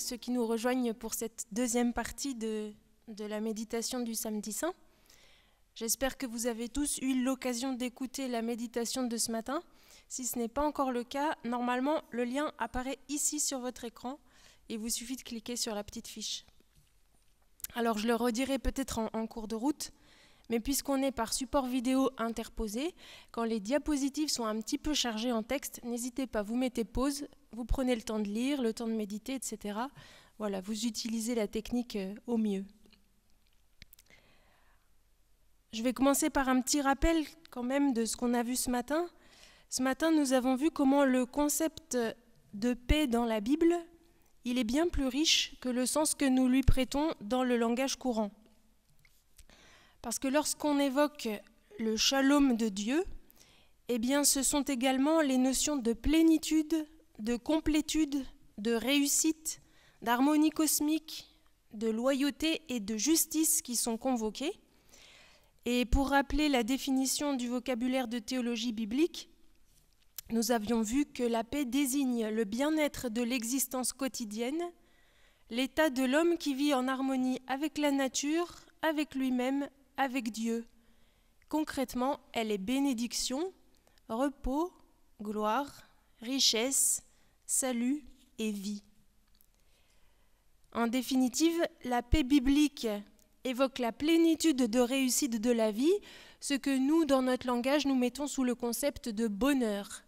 ceux qui nous rejoignent pour cette deuxième partie de, la méditation du samedi saint. J'espère que vous avez tous eu l'occasion d'écouter la méditation de ce matin. Si ce n'est pas encore le cas, normalement le lien apparaît ici sur votre écran et vous suffit de cliquer sur la petite fiche. Alors je le redirai peut-être en, en cours de route, mais puisqu'on est par support vidéo interposé, quand les diapositives sont un petit peu chargées en texte, n'hésitez pas, vous mettez pause, vous prenez le temps de lire, le temps de méditer, etc. Voilà, vous utilisez la technique euh, au mieux. Je vais commencer par un petit rappel quand même de ce qu'on a vu ce matin. Ce matin, nous avons vu comment le concept de paix dans la Bible, il est bien plus riche que le sens que nous lui prêtons dans le langage courant. Parce que lorsqu'on évoque le shalom de Dieu, eh bien ce sont également les notions de plénitude, de complétude, de réussite, d'harmonie cosmique, de loyauté et de justice qui sont convoquées. Et pour rappeler la définition du vocabulaire de théologie biblique, nous avions vu que la paix désigne le bien-être de l'existence quotidienne, l'état de l'homme qui vit en harmonie avec la nature, avec lui-même, avec Dieu. Concrètement, elle est bénédiction, repos, gloire, richesse, salut et vie. En définitive, la paix biblique évoque la plénitude de réussite de la vie, ce que nous, dans notre langage, nous mettons sous le concept de bonheur,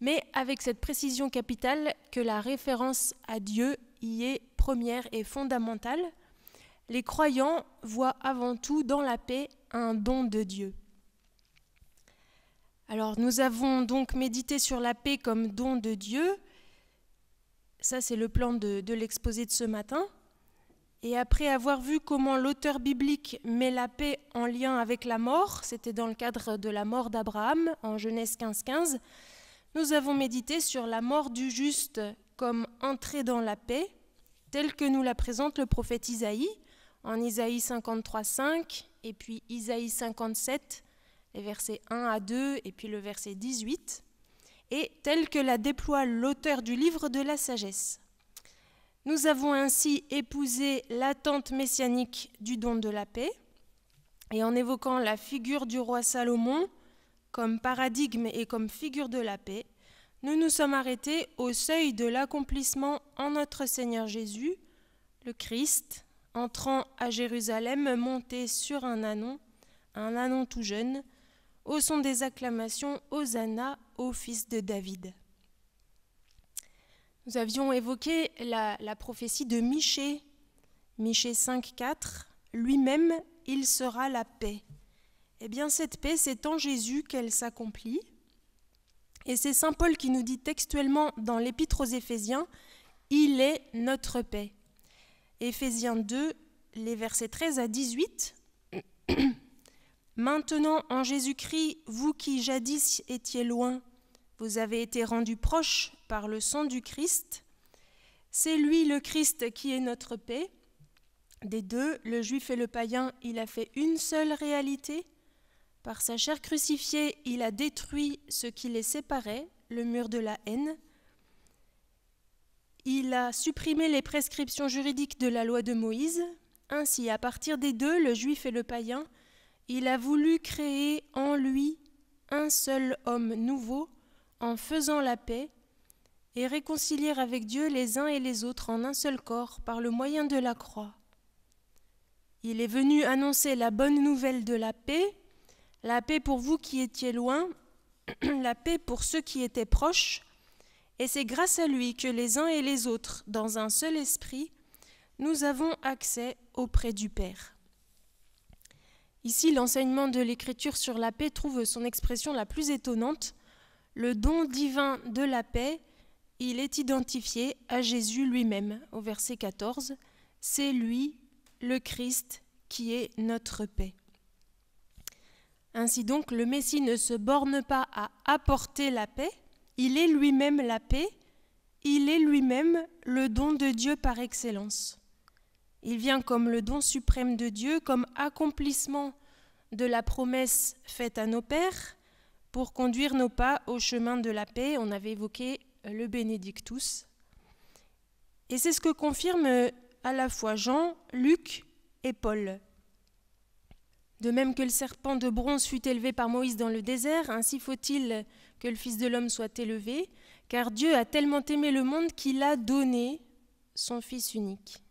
mais avec cette précision capitale que la référence à Dieu y est première et fondamentale, les croyants voient avant tout dans la paix un don de Dieu. Alors nous avons donc médité sur la paix comme don de Dieu, ça, c'est le plan de, l'exposé de ce matin. Et après avoir vu comment l'auteur biblique met la paix en lien avec la mort, c'était dans le cadre de la mort d'Abraham en Genèse 15-15, nous avons médité sur la mort du juste comme entrée dans la paix, telle que nous la présente le prophète Isaïe en Isaïe 53-5 et puis Isaïe 57, les versets 1 à 2 et puis le verset 18 et telle que la déploie l'auteur du livre de la sagesse. Nous avons ainsi épousé l'attente messianique du don de la paix, et en évoquant la figure du roi Salomon comme paradigme et comme figure de la paix, nous nous sommes arrêtés au seuil de l'accomplissement en notre Seigneur Jésus, le Christ, entrant à Jérusalem, monté sur un anon, un anon tout jeune, au son des acclamations Hosanna fils de David. Nous avions évoqué la, prophétie de Michée, Michée 5, 4, lui-même, il sera la paix. Eh bien, cette paix, c'est en Jésus qu'elle s'accomplit. Et c'est Saint Paul qui nous dit textuellement dans l'Épître aux Éphésiens, Il est notre paix. Éphésiens 2, les versets 13 à 18. Maintenant, en Jésus-Christ, vous qui jadis étiez loin, vous avez été rendus proches par le sang du Christ. C'est lui le Christ qui est notre paix. Des deux, le juif et le païen, il a fait une seule réalité. Par sa chair crucifiée, il a détruit ce qui les séparait, le mur de la haine. Il a supprimé les prescriptions juridiques de la loi de Moïse. Ainsi, à partir des deux, le juif et le païen, il a voulu créer en lui un seul homme nouveau en faisant la paix et réconcilier avec Dieu les uns et les autres en un seul corps par le moyen de la croix. Il est venu annoncer la bonne nouvelle de la paix, la paix pour vous qui étiez loin, la paix pour ceux qui étaient proches, et c'est grâce à lui que les uns et les autres, dans un seul esprit, nous avons accès auprès du Père. Ici, l'enseignement de l'écriture sur la paix trouve son expression la plus étonnante. Le don divin de la paix, il est identifié à Jésus lui-même au verset 14. C'est lui, le Christ, qui est notre paix. Ainsi donc, le Messie ne se borne pas à apporter la paix, il est lui-même la paix, il est lui-même le don de Dieu par excellence. Il vient comme le don suprême de Dieu, comme accomplissement de la promesse faite à nos pères pour conduire nos pas au chemin de la paix. On avait évoqué euh, le Benedictus. Et c'est ce que confirment euh, à la fois Jean, Luc et Paul. De même que le serpent de bronze fut élevé par Moïse dans le désert, ainsi faut-il que le Fils de l'homme soit élevé, car Dieu a tellement aimé le monde qu'il a donné son Fils unique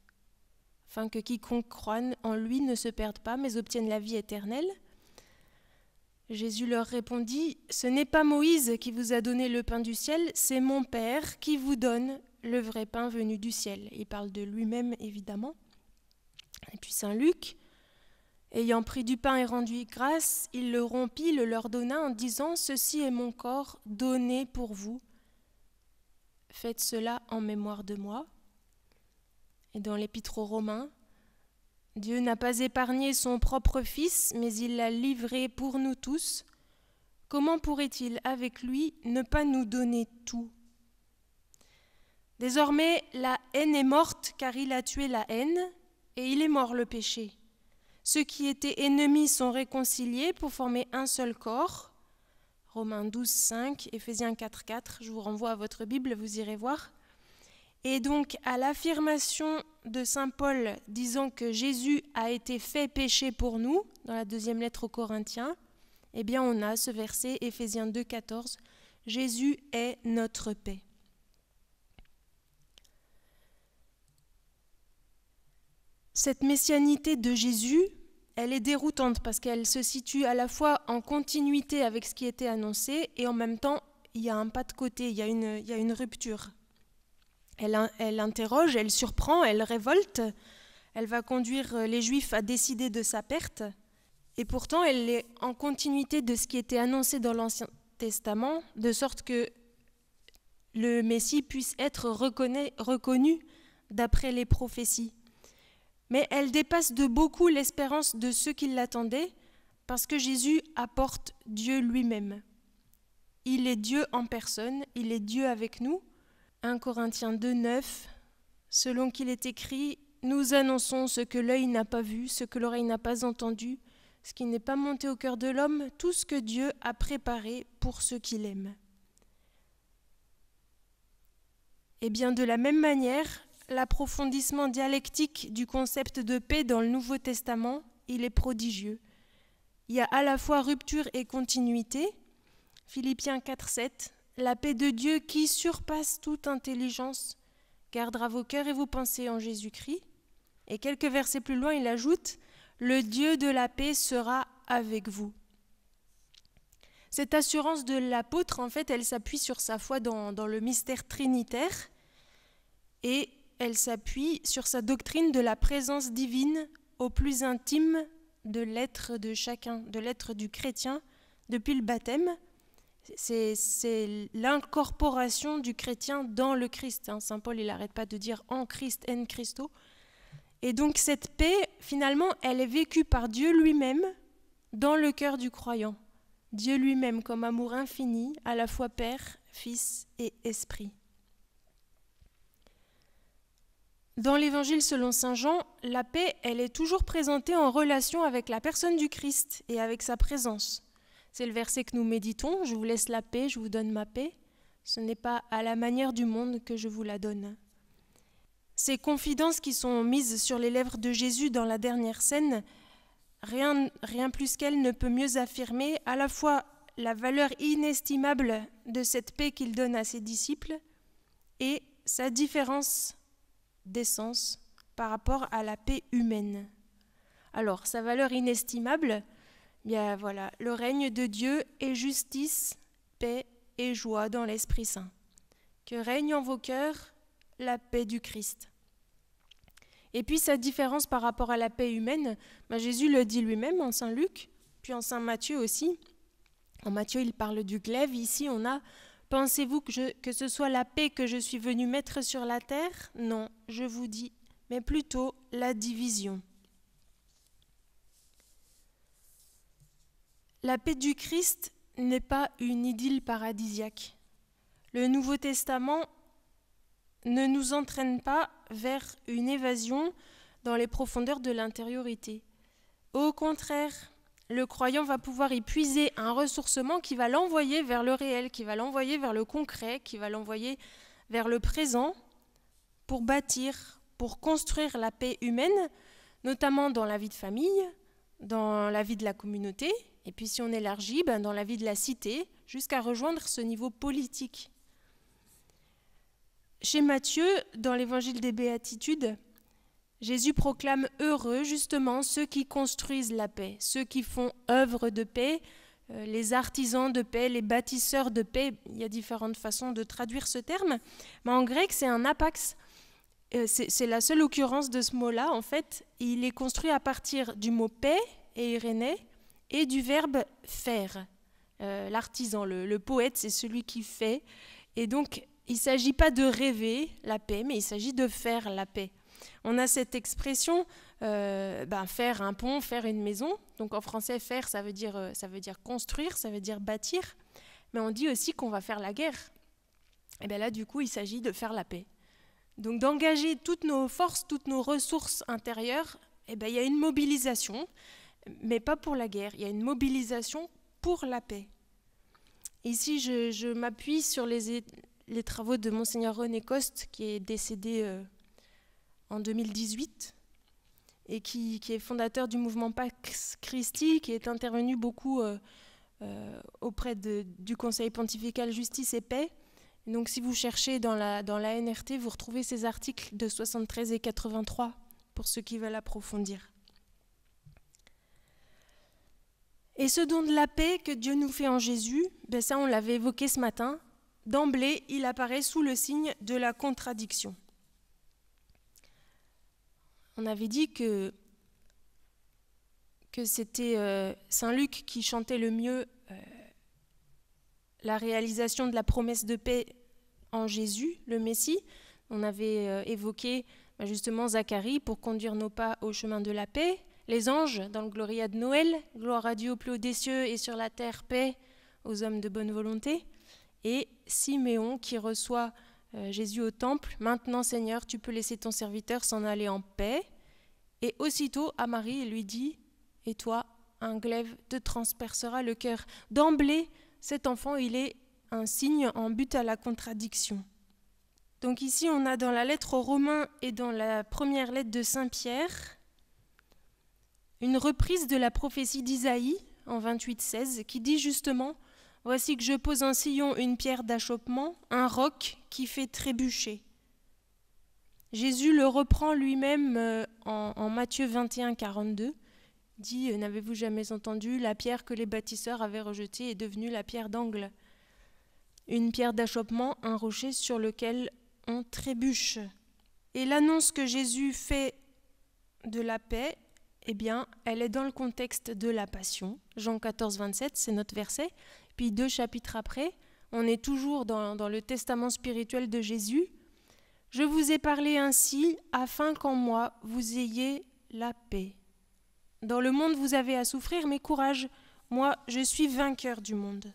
afin que quiconque croit en lui ne se perde pas, mais obtienne la vie éternelle. Jésus leur répondit, Ce n'est pas Moïse qui vous a donné le pain du ciel, c'est mon Père qui vous donne le vrai pain venu du ciel. Il parle de lui-même, évidemment. Et puis Saint Luc, ayant pris du pain et rendu grâce, il le rompit, le leur donna en disant, Ceci est mon corps donné pour vous. Faites cela en mémoire de moi. Et dans l'épître aux Romains, Dieu n'a pas épargné son propre Fils, mais il l'a livré pour nous tous. Comment pourrait-il, avec lui, ne pas nous donner tout Désormais, la haine est morte, car il a tué la haine, et il est mort le péché. Ceux qui étaient ennemis sont réconciliés pour former un seul corps. Romains 12, 5, Ephésiens 4, 4, je vous renvoie à votre Bible, vous irez voir. Et donc à l'affirmation de Saint Paul disant que Jésus a été fait péché pour nous, dans la deuxième lettre aux Corinthiens, eh bien on a ce verset Éphésiens 2,14 Jésus est notre paix. Cette messianité de Jésus, elle est déroutante parce qu'elle se situe à la fois en continuité avec ce qui était annoncé et en même temps, il y a un pas de côté, il il y a une rupture. Elle, interroge, elle surprend, elle révolte, elle va conduire euh, les Juifs à décider de sa perte, et pourtant elle est en continuité de ce qui était annoncé dans l'Ancien Testament, de sorte que le Messie puisse être reconnu d'après les prophéties. Mais elle dépasse de beaucoup l'espérance de ceux qui l'attendaient, parce que Jésus apporte Dieu lui-même. Il est Dieu en personne, il est Dieu avec nous, 1 Corinthiens 2, 9, selon qu'il est écrit, nous annonçons ce que l'œil n'a pas vu, ce que l'oreille n'a pas entendu, ce qui n'est pas monté au cœur de l'homme, tout ce que Dieu a préparé pour ceux qui l'aiment. Et eh bien de la même manière, l'approfondissement dialectique du concept de paix dans le Nouveau Testament, il est prodigieux. Il y a à la fois rupture et continuité. Philippiens 4, 7, la paix de Dieu qui surpasse toute intelligence gardera vos cœurs et vos pensées en Jésus-Christ. Et quelques versets plus loin, il ajoute, Le Dieu de la paix sera avec vous. Cette assurance de l'apôtre, en fait, elle s'appuie sur sa foi dans, dans, le mystère trinitaire et elle s'appuie sur sa doctrine de la présence divine au plus intime de l'être de chacun, de l'être du chrétien depuis le baptême, c'est l'incorporation du chrétien dans le Christ. Hein. Saint Paul, il n'arrête pas de dire en Christ, en Christo. Et donc cette paix, finalement, elle est vécue par Dieu lui-même dans le cœur du croyant. Dieu lui-même comme amour infini, à la fois Père, Fils et Esprit. Dans l'Évangile selon Saint Jean, la paix, elle est toujours présentée en relation avec la personne du Christ et avec sa présence. C'est le verset que nous méditons. Je vous laisse la paix, je vous donne ma paix. Ce n'est pas à la manière du monde que je vous la donne. Ces confidences qui sont mises sur les lèvres de Jésus dans la dernière scène, rien, rien plus qu'elle ne peut mieux affirmer à la fois la valeur inestimable de cette paix qu'il donne à ses disciples et sa différence d'essence par rapport à la paix humaine. Alors, sa valeur inestimable, Bien voilà, le règne de Dieu est justice, paix et joie dans l'Esprit Saint. Que règne en vos cœurs la paix du Christ. Et puis sa différence par rapport à la paix humaine, ben, Jésus le dit lui-même en Saint Luc, puis en Saint Matthieu aussi. En Matthieu, il parle du glaive. Ici, on a Pensez-vous que, que ce soit la paix que je suis venu mettre sur la terre Non, je vous dis, mais plutôt la division. La paix du Christ n'est pas une idylle paradisiaque. Le Nouveau Testament ne nous entraîne pas vers une évasion dans les profondeurs de l'intériorité. Au contraire, le croyant va pouvoir y puiser un ressourcement qui va l'envoyer vers le réel, qui va l'envoyer vers le concret, qui va l'envoyer vers le présent pour bâtir, pour construire la paix humaine, notamment dans la vie de famille, dans la vie de la communauté, et puis si on élargit, ben, dans la vie de la cité, jusqu'à rejoindre ce niveau politique. Chez Matthieu, dans l'évangile des Béatitudes, Jésus proclame heureux justement ceux qui construisent la paix, ceux qui font œuvre de paix, euh, les artisans de paix, les bâtisseurs de paix. Il y a différentes façons de traduire ce terme, mais en grec c'est un apax. Euh, c'est la seule occurrence de ce mot-là, en fait. Il est construit à partir du mot paix et Irénée et du verbe faire. Euh, l'artisan, le, poète, c'est celui qui fait. Et donc, il ne s'agit pas de rêver la paix, mais il s'agit de faire la paix. On a cette expression, euh, ben, faire un pont, faire une maison. Donc en français, faire, ça veut dire, ça veut dire construire, ça veut dire bâtir. Mais on dit aussi qu'on va faire la guerre. Et bien là, du coup, il s'agit de faire la paix. Donc d'engager toutes nos forces, toutes nos ressources intérieures, eh ben, il y a une mobilisation, mais pas pour la guerre, il y a une mobilisation pour la paix. Ici, je, m'appuie sur les, travaux de monseigneur René Coste, qui est décédé euh, en 2018 et qui, est fondateur du mouvement Pax Christi, qui est intervenu beaucoup euh, euh, auprès du Conseil pontifical Justice et Paix donc si vous cherchez dans la, dans la NRT, vous retrouvez ces articles de 73 et 83 pour ceux qui veulent approfondir. Et ce don de la paix que Dieu nous fait en Jésus, ben ça on l'avait évoqué ce matin, d'emblée il apparaît sous le signe de la contradiction. On avait dit que, que c'était euh, Saint Luc qui chantait le mieux la réalisation de la promesse de paix en Jésus, le Messie. On avait euh, évoqué bah, justement Zacharie pour conduire nos pas au chemin de la paix. Les anges dans le Gloria de Noël, gloire à Dieu au plus haut des cieux et sur la terre paix aux hommes de bonne volonté. Et Siméon qui reçoit euh, Jésus au temple, maintenant Seigneur, tu peux laisser ton serviteur s'en aller en paix. Et aussitôt à Marie, il lui dit, et toi, un glaive te transpercera le cœur. D'emblée, cet enfant, il est un signe en but à la contradiction. Donc ici, on a dans la lettre aux Romains et dans la première lettre de Saint Pierre une reprise de la prophétie d'Isaïe en 28-16 qui dit justement Voici que je pose en sillon une pierre d'achoppement, un roc qui fait trébucher. Jésus le reprend lui-même euh, en, Matthieu 21, 42 dit N'avez-vous jamais entendu La pierre que les bâtisseurs avaient rejetée est devenue la pierre d'angle. Une pierre d'achoppement, un rocher sur lequel on trébuche. Et l'annonce que Jésus fait de la paix, eh bien, elle est dans le contexte de la passion. Jean 14, 27, c'est notre verset. Puis deux chapitres après, on est toujours dans le testament spirituel de Jésus. Je vous ai parlé ainsi afin qu'en moi vous ayez la paix. Dans le monde vous avez à souffrir, mais courage, moi je suis vainqueur du monde.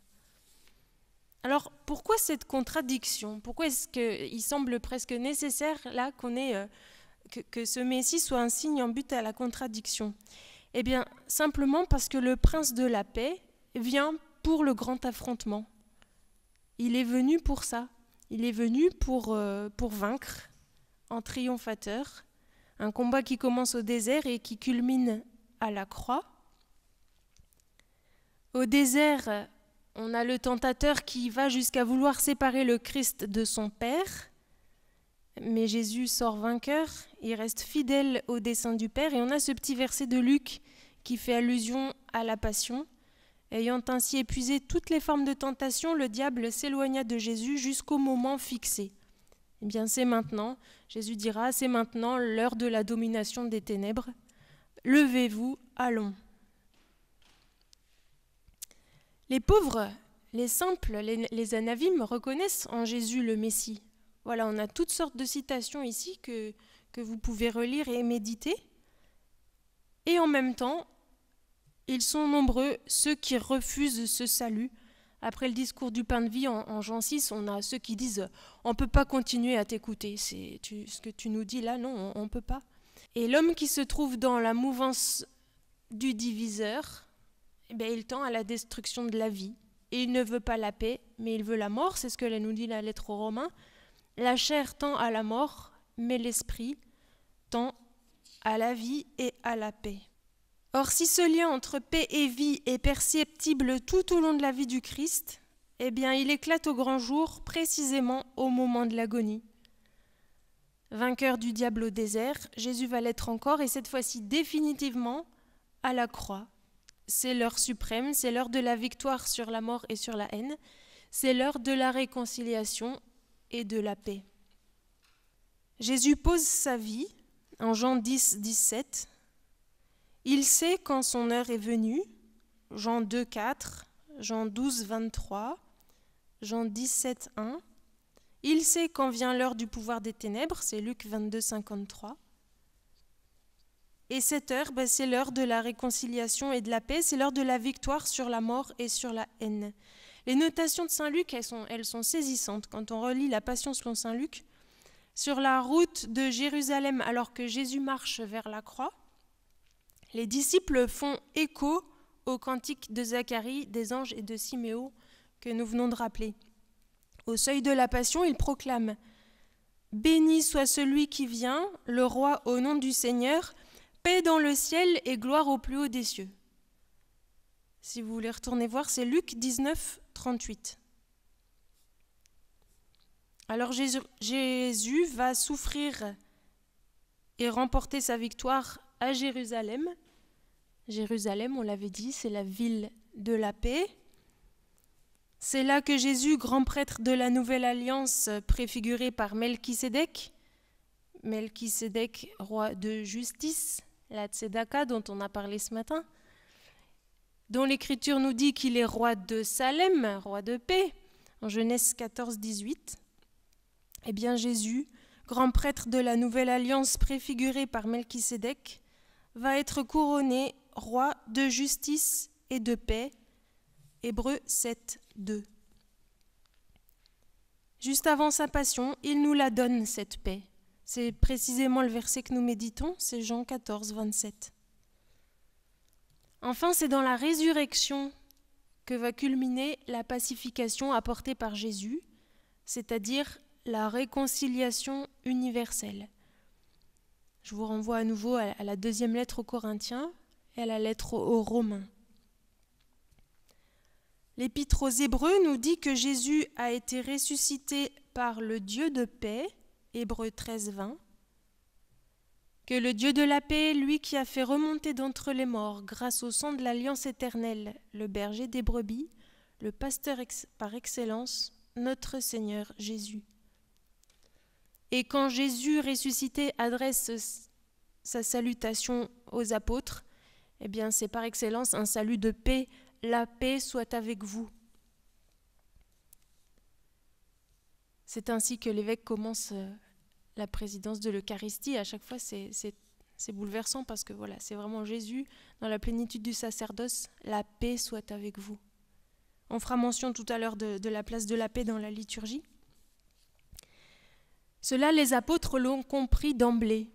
Alors pourquoi cette contradiction Pourquoi est-ce qu'il semble presque nécessaire là qu'on ait, euh, que, ce Messie soit un signe en but à la contradiction Eh bien simplement parce que le prince de la paix vient pour le grand affrontement. Il est venu pour ça. Il est venu pour, euh, pour vaincre en triomphateur. Un combat qui commence au désert et qui culmine à la croix. Au désert, on a le tentateur qui va jusqu'à vouloir séparer le Christ de son Père. Mais Jésus sort vainqueur, il reste fidèle au dessein du Père. Et on a ce petit verset de Luc qui fait allusion à la passion. Ayant ainsi épuisé toutes les formes de tentation, le diable s'éloigna de Jésus jusqu'au moment fixé. Eh bien, c'est maintenant. Jésus dira, c'est maintenant l'heure de la domination des ténèbres. Levez-vous, allons. Les pauvres, les simples, les, anavim reconnaissent en Jésus le Messie. Voilà, on a toutes sortes de citations ici que, que vous pouvez relire et méditer. Et en même temps, ils sont nombreux ceux qui refusent ce salut. Après le discours du pain de vie en, Jean 6, on a ceux qui disent On ne peut pas continuer à t'écouter. C'est ce que tu nous dis là, non, on ne peut pas. Et l'homme qui se trouve dans la mouvance du diviseur, eh ben, il tend à la destruction de la vie. Et il ne veut pas la paix, mais il veut la mort, c'est ce que nous dit la lettre aux Romains. La chair tend à la mort, mais l'esprit tend à la vie et à la paix. Or, si ce lien entre paix et vie est perceptible tout au long de la vie du Christ, eh bien, il éclate au grand jour, précisément au moment de l'agonie. Vainqueur du diable au désert, Jésus va l'être encore et cette fois-ci définitivement à la croix. C'est l'heure suprême, c'est l'heure de la victoire sur la mort et sur la haine, c'est l'heure de la réconciliation et de la paix. Jésus pose sa vie en Jean 10, 17. Il sait quand son heure est venue, Jean 2, 4, Jean 12, 23, Jean 17, 1. Il sait quand vient l'heure du pouvoir des ténèbres, c'est Luc 22, 53. Et cette heure, ben, c'est l'heure de la réconciliation et de la paix, c'est l'heure de la victoire sur la mort et sur la haine. Les notations de Saint Luc, elles sont, elles sont saisissantes quand on relit la Passion selon Saint Luc. Sur la route de Jérusalem, alors que Jésus marche vers la croix, les disciples font écho au cantique de Zacharie, des anges et de Siméon que nous venons de rappeler. Au seuil de la Passion, il proclame Béni soit celui qui vient, le roi au nom du Seigneur, paix dans le ciel et gloire au plus haut des cieux. Si vous voulez retourner voir, c'est Luc 19, 38. Alors Jésus, Jésus va souffrir et remporter sa victoire à Jérusalem. Jérusalem, on l'avait dit, c'est la ville de la paix. C'est là que Jésus, grand prêtre de la nouvelle alliance préfigurée par Melchisédek, roi de justice, la Tzedaka dont on a parlé ce matin, dont l'Écriture nous dit qu'il est roi de Salem, roi de paix, en Genèse 14, 18, eh bien Jésus, grand prêtre de la nouvelle alliance préfiguré par Melchisedec, va être couronné roi de justice et de paix. Hébreu 7 2. Juste avant sa passion, il nous la donne, cette paix. C'est précisément le verset que nous méditons, c'est Jean 14, 27. Enfin, c'est dans la résurrection que va culminer la pacification apportée par Jésus, c'est-à-dire la réconciliation universelle. Je vous renvoie à nouveau à la deuxième lettre aux Corinthiens et à la lettre aux Romains. L'Épître aux Hébreux nous dit que Jésus a été ressuscité par le Dieu de paix, Hébreux 13, 20, que le Dieu de la paix, lui qui a fait remonter d'entre les morts grâce au sang de l'alliance éternelle, le berger des brebis, le pasteur par excellence, notre Seigneur Jésus. Et quand Jésus ressuscité adresse sa salutation aux apôtres, eh bien c'est par excellence un salut de paix la paix soit avec vous. C'est ainsi que l'évêque commence euh, la présidence de l'Eucharistie. À chaque fois, c'est bouleversant parce que voilà, c'est vraiment Jésus, dans la plénitude du sacerdoce, la paix soit avec vous. On fera mention tout à l'heure de, la place de la paix dans la liturgie. Cela, les apôtres l'ont compris d'emblée.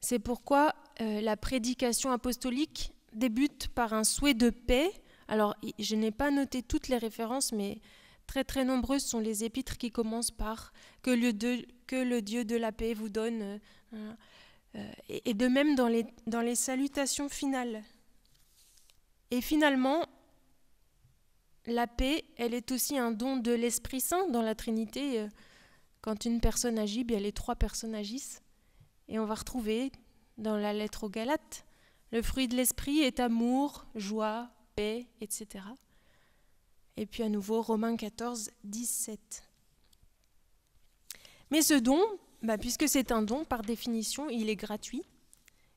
C'est pourquoi euh, la prédication apostolique débute par un souhait de paix. Alors, je n'ai pas noté toutes les références, mais très très nombreuses sont les épîtres qui commencent par que le, Dieu de la paix vous donne. Euh, euh, et, de même dans les, dans les salutations finales. Et finalement, la paix, elle est aussi un don de l'Esprit Saint dans la Trinité. Euh, quand une personne agit, bien les trois personnes agissent. Et on va retrouver dans la lettre aux Galates le fruit de l'esprit est amour, joie, paix, etc. Et puis à nouveau, Romains 14, 17. Mais ce don, bah, puisque c'est un don, par définition, il est gratuit.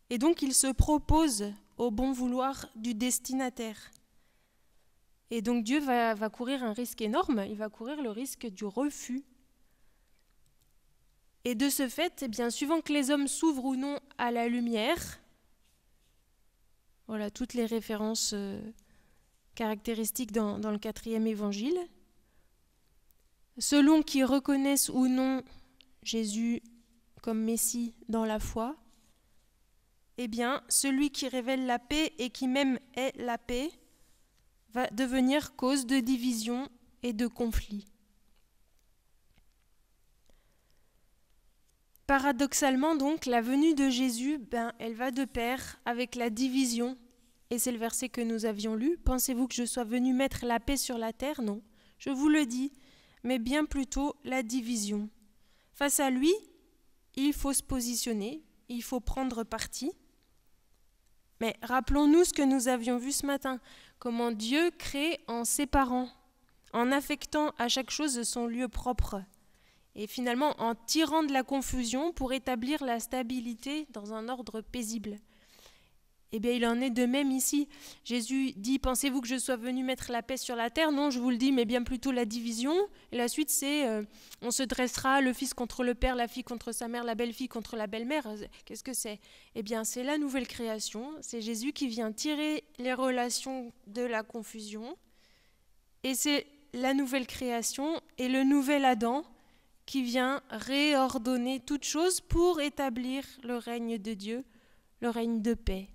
Et donc, il se propose au bon vouloir du destinataire. Et donc, Dieu va, courir un risque énorme. Il va courir le risque du refus. Et de ce fait, eh bien, suivant que les hommes s'ouvrent ou non à la lumière, voilà toutes les références euh, caractéristiques dans, le quatrième évangile. Selon qui reconnaissent ou non Jésus comme Messie dans la foi, eh bien, celui qui révèle la paix et qui même est la paix va devenir cause de division et de conflit. Paradoxalement donc, la venue de Jésus, ben, elle va de pair avec la division et c'est le verset que nous avions lu, pensez-vous que je sois venu mettre la paix sur la terre Non, je vous le dis, mais bien plutôt la division. Face à lui, il faut se positionner, il faut prendre parti. Mais rappelons-nous ce que nous avions vu ce matin, comment Dieu crée en séparant, en affectant à chaque chose son lieu propre, et finalement en tirant de la confusion pour établir la stabilité dans un ordre paisible. Eh bien, il en est de même ici. Jésus dit, pensez-vous que je sois venu mettre la paix sur la terre Non, je vous le dis, mais bien plutôt la division. Et la suite, c'est, euh, on se dressera le fils contre le père, la fille contre sa mère, la belle-fille contre la belle-mère. Qu'est-ce que c'est Eh bien, c'est la nouvelle création. C'est Jésus qui vient tirer les relations de la confusion. Et c'est la nouvelle création et le nouvel Adam qui vient réordonner toutes choses pour établir le règne de Dieu, le règne de paix.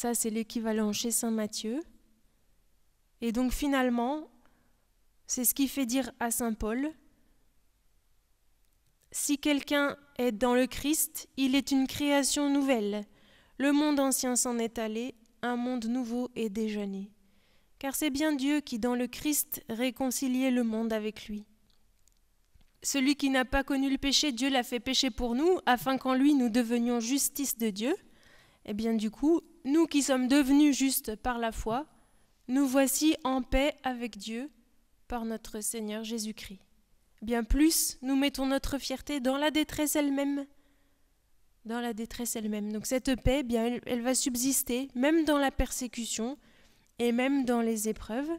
Ça, c'est l'équivalent chez Saint Matthieu. Et donc finalement, c'est ce qui fait dire à Saint Paul, si quelqu'un est dans le Christ, il est une création nouvelle. Le monde ancien s'en est allé, un monde nouveau est déjà Car c'est bien Dieu qui, dans le Christ, réconciliait le monde avec lui. Celui qui n'a pas connu le péché, Dieu l'a fait pécher pour nous, afin qu'en lui nous devenions justice de Dieu. Et eh bien du coup, nous qui sommes devenus justes par la foi, nous voici en paix avec Dieu par notre Seigneur Jésus-Christ. Bien plus, nous mettons notre fierté dans la détresse elle-même. Dans la détresse elle-même. Donc cette paix, bien, elle, elle, va subsister, même dans la persécution et même dans les épreuves.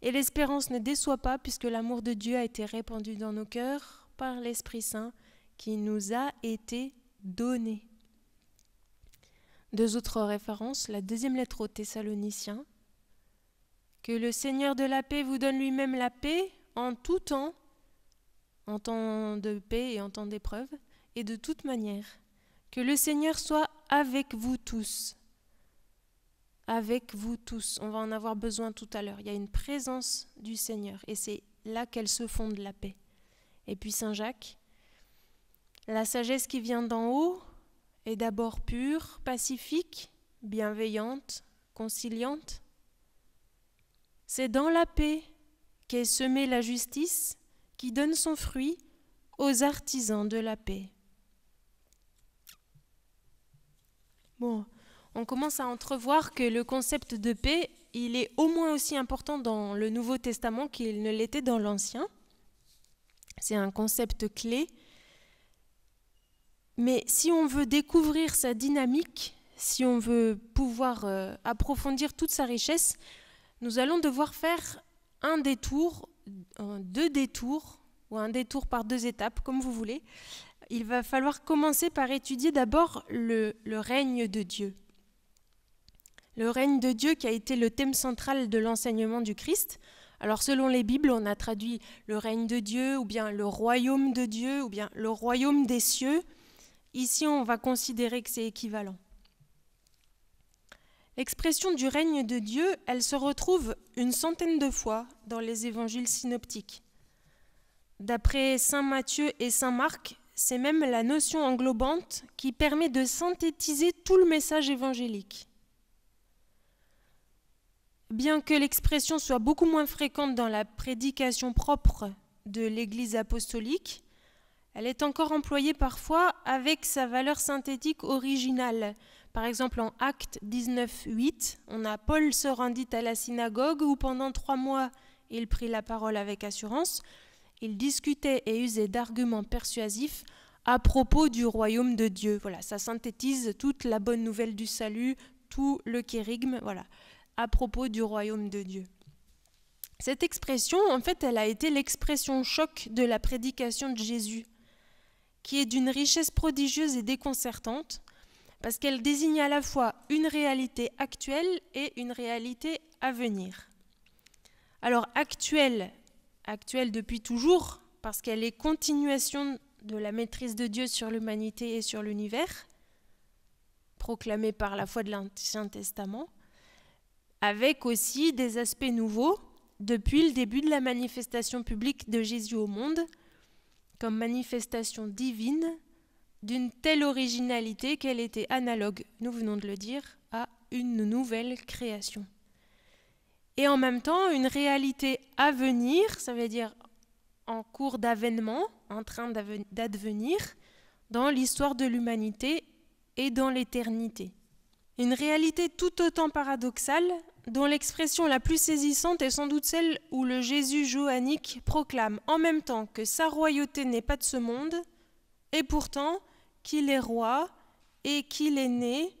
Et l'espérance ne déçoit pas, puisque l'amour de Dieu a été répandu dans nos cœurs par l'Esprit Saint qui nous a été donné. Deux autres références, la deuxième lettre aux Thessaloniciens. Que le Seigneur de la paix vous donne lui-même la paix en tout temps, en temps de paix et en temps d'épreuve, et de toute manière. Que le Seigneur soit avec vous tous. Avec vous tous. On va en avoir besoin tout à l'heure. Il y a une présence du Seigneur et c'est là qu'elle se fonde la paix. Et puis Saint Jacques, la sagesse qui vient d'en haut, est d'abord pure, pacifique, bienveillante, conciliante. C'est dans la paix qu'est semée la justice qui donne son fruit aux artisans de la paix. Bon, on commence à entrevoir que le concept de paix, il est au moins aussi important dans le Nouveau Testament qu'il ne l'était dans l'Ancien. C'est un concept clé mais si on veut découvrir sa dynamique, si on veut pouvoir euh, approfondir toute sa richesse, nous allons devoir faire un détour, euh, deux détours, ou un détour par deux étapes, comme vous voulez. Il va falloir commencer par étudier d'abord le, le règne de Dieu. Le règne de Dieu qui a été le thème central de l'enseignement du Christ. Alors selon les Bibles, on a traduit le règne de Dieu, ou bien le royaume de Dieu, ou bien le royaume des cieux. Ici, on va considérer que c'est équivalent. L'expression du règne de Dieu, elle se retrouve une centaine de fois dans les évangiles synoptiques. D'après Saint Matthieu et Saint Marc, c'est même la notion englobante qui permet de synthétiser tout le message évangélique. Bien que l'expression soit beaucoup moins fréquente dans la prédication propre de l'Église apostolique, elle est encore employée parfois avec sa valeur synthétique originale. Par exemple, en Acte 19.8, on a Paul se rendit à la synagogue où pendant trois mois il prit la parole avec assurance. Il discutait et usait d'arguments persuasifs à propos du royaume de Dieu. Voilà, ça synthétise toute la bonne nouvelle du salut, tout le kérigme, voilà, à propos du royaume de Dieu. Cette expression, en fait, elle a été l'expression choc de la prédication de Jésus qui est d'une richesse prodigieuse et déconcertante, parce qu'elle désigne à la fois une réalité actuelle et une réalité à venir. Alors actuelle, actuelle depuis toujours, parce qu'elle est continuation de la maîtrise de Dieu sur l'humanité et sur l'univers, proclamée par la foi de l'Ancien Testament, avec aussi des aspects nouveaux depuis le début de la manifestation publique de Jésus au monde, comme manifestation divine d'une telle originalité qu'elle était analogue, nous venons de le dire, à une nouvelle création. Et en même temps, une réalité à venir, ça veut dire en cours d'avènement, en train d'advenir, dans l'histoire de l'humanité et dans l'éternité. Une réalité tout autant paradoxale dont l'expression la plus saisissante est sans doute celle où le Jésus johannique proclame en même temps que sa royauté n'est pas de ce monde, et pourtant qu'il est roi et qu'il est né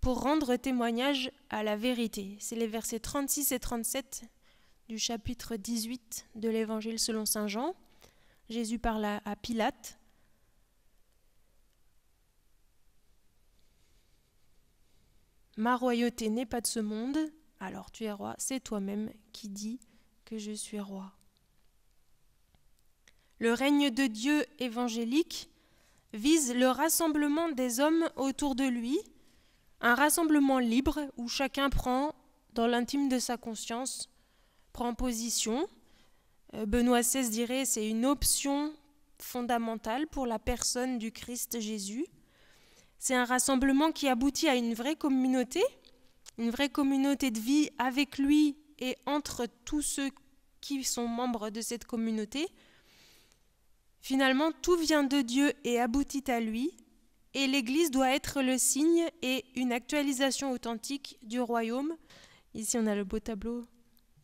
pour rendre témoignage à la vérité. C'est les versets 36 et 37 du chapitre 18 de l'Évangile selon Saint Jean. Jésus parle à Pilate. Ma royauté n'est pas de ce monde, alors tu es roi, c'est toi-même qui dis que je suis roi. Le règne de Dieu évangélique vise le rassemblement des hommes autour de lui, un rassemblement libre où chacun prend, dans l'intime de sa conscience, prend position. Euh, Benoît XVI dirait c'est une option fondamentale pour la personne du Christ Jésus. C'est un rassemblement qui aboutit à une vraie communauté, une vraie communauté de vie avec lui et entre tous ceux qui sont membres de cette communauté. Finalement, tout vient de Dieu et aboutit à lui, et l'Église doit être le signe et une actualisation authentique du royaume. Ici, on a le beau tableau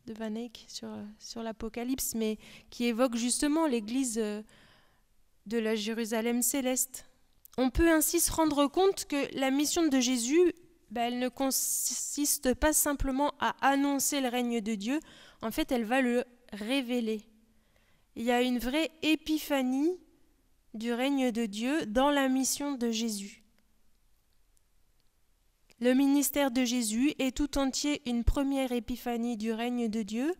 de Van Eyck sur, l'Apocalypse, mais qui évoque justement l'Église euh, de la Jérusalem céleste. On peut ainsi se rendre compte que la mission de Jésus bah, elle ne consiste pas simplement à annoncer le règne de Dieu, en fait elle va le révéler. Il y a une vraie épiphanie du règne de Dieu dans la mission de Jésus. Le ministère de Jésus est tout entier une première épiphanie du règne de Dieu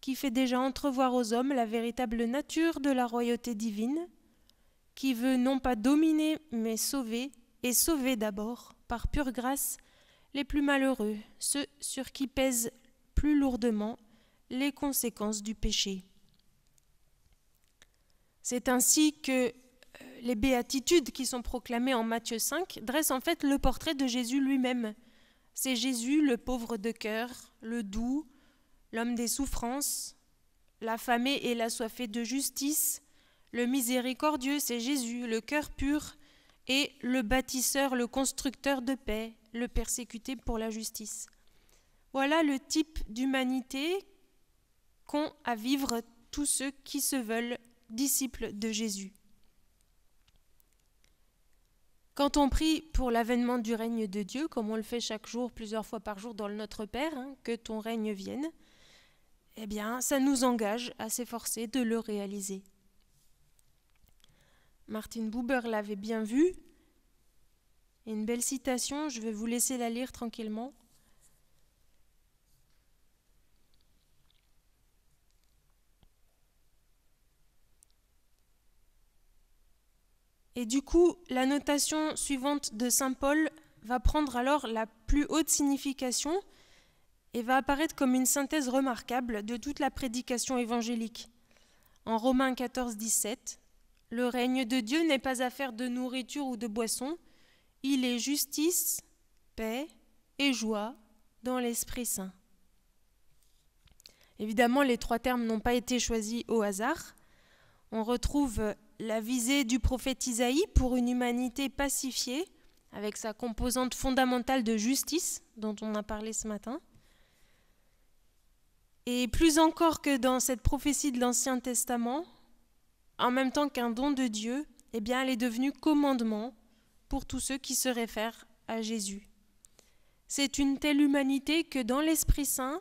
qui fait déjà entrevoir aux hommes la véritable nature de la royauté divine, qui veut non pas dominer mais sauver, et sauver d'abord par pure grâce les plus malheureux, ceux sur qui pèsent plus lourdement les conséquences du péché. C'est ainsi que euh, les béatitudes qui sont proclamées en Matthieu 5 dressent en fait le portrait de Jésus lui-même. C'est Jésus le pauvre de cœur, le doux, l'homme des souffrances, l'affamé et la l'assoiffé de justice, le miséricordieux, c'est Jésus, le cœur pur, et le bâtisseur, le constructeur de paix, le persécuté pour la justice. Voilà le type d'humanité qu'ont à vivre tous ceux qui se veulent disciples de Jésus. Quand on prie pour l'avènement du règne de Dieu, comme on le fait chaque jour, plusieurs fois par jour dans le Notre Père, hein, que ton règne vienne, eh bien, ça nous engage à s'efforcer de le réaliser. Martin Buber l'avait bien vu. une belle citation, je vais vous laisser la lire tranquillement. Et du coup, la notation suivante de Saint Paul va prendre alors la plus haute signification et va apparaître comme une synthèse remarquable de toute la prédication évangélique. En Romains 14, 17, le règne de Dieu n'est pas affaire de nourriture ou de boisson, il est justice, paix et joie dans l'Esprit Saint. Évidemment, les trois termes n'ont pas été choisis au hasard. On retrouve la visée du prophète Isaïe pour une humanité pacifiée, avec sa composante fondamentale de justice dont on a parlé ce matin. Et plus encore que dans cette prophétie de l'Ancien Testament, en même temps qu'un don de Dieu, eh bien, elle est devenue commandement pour tous ceux qui se réfèrent à Jésus. C'est une telle humanité que dans l'Esprit Saint,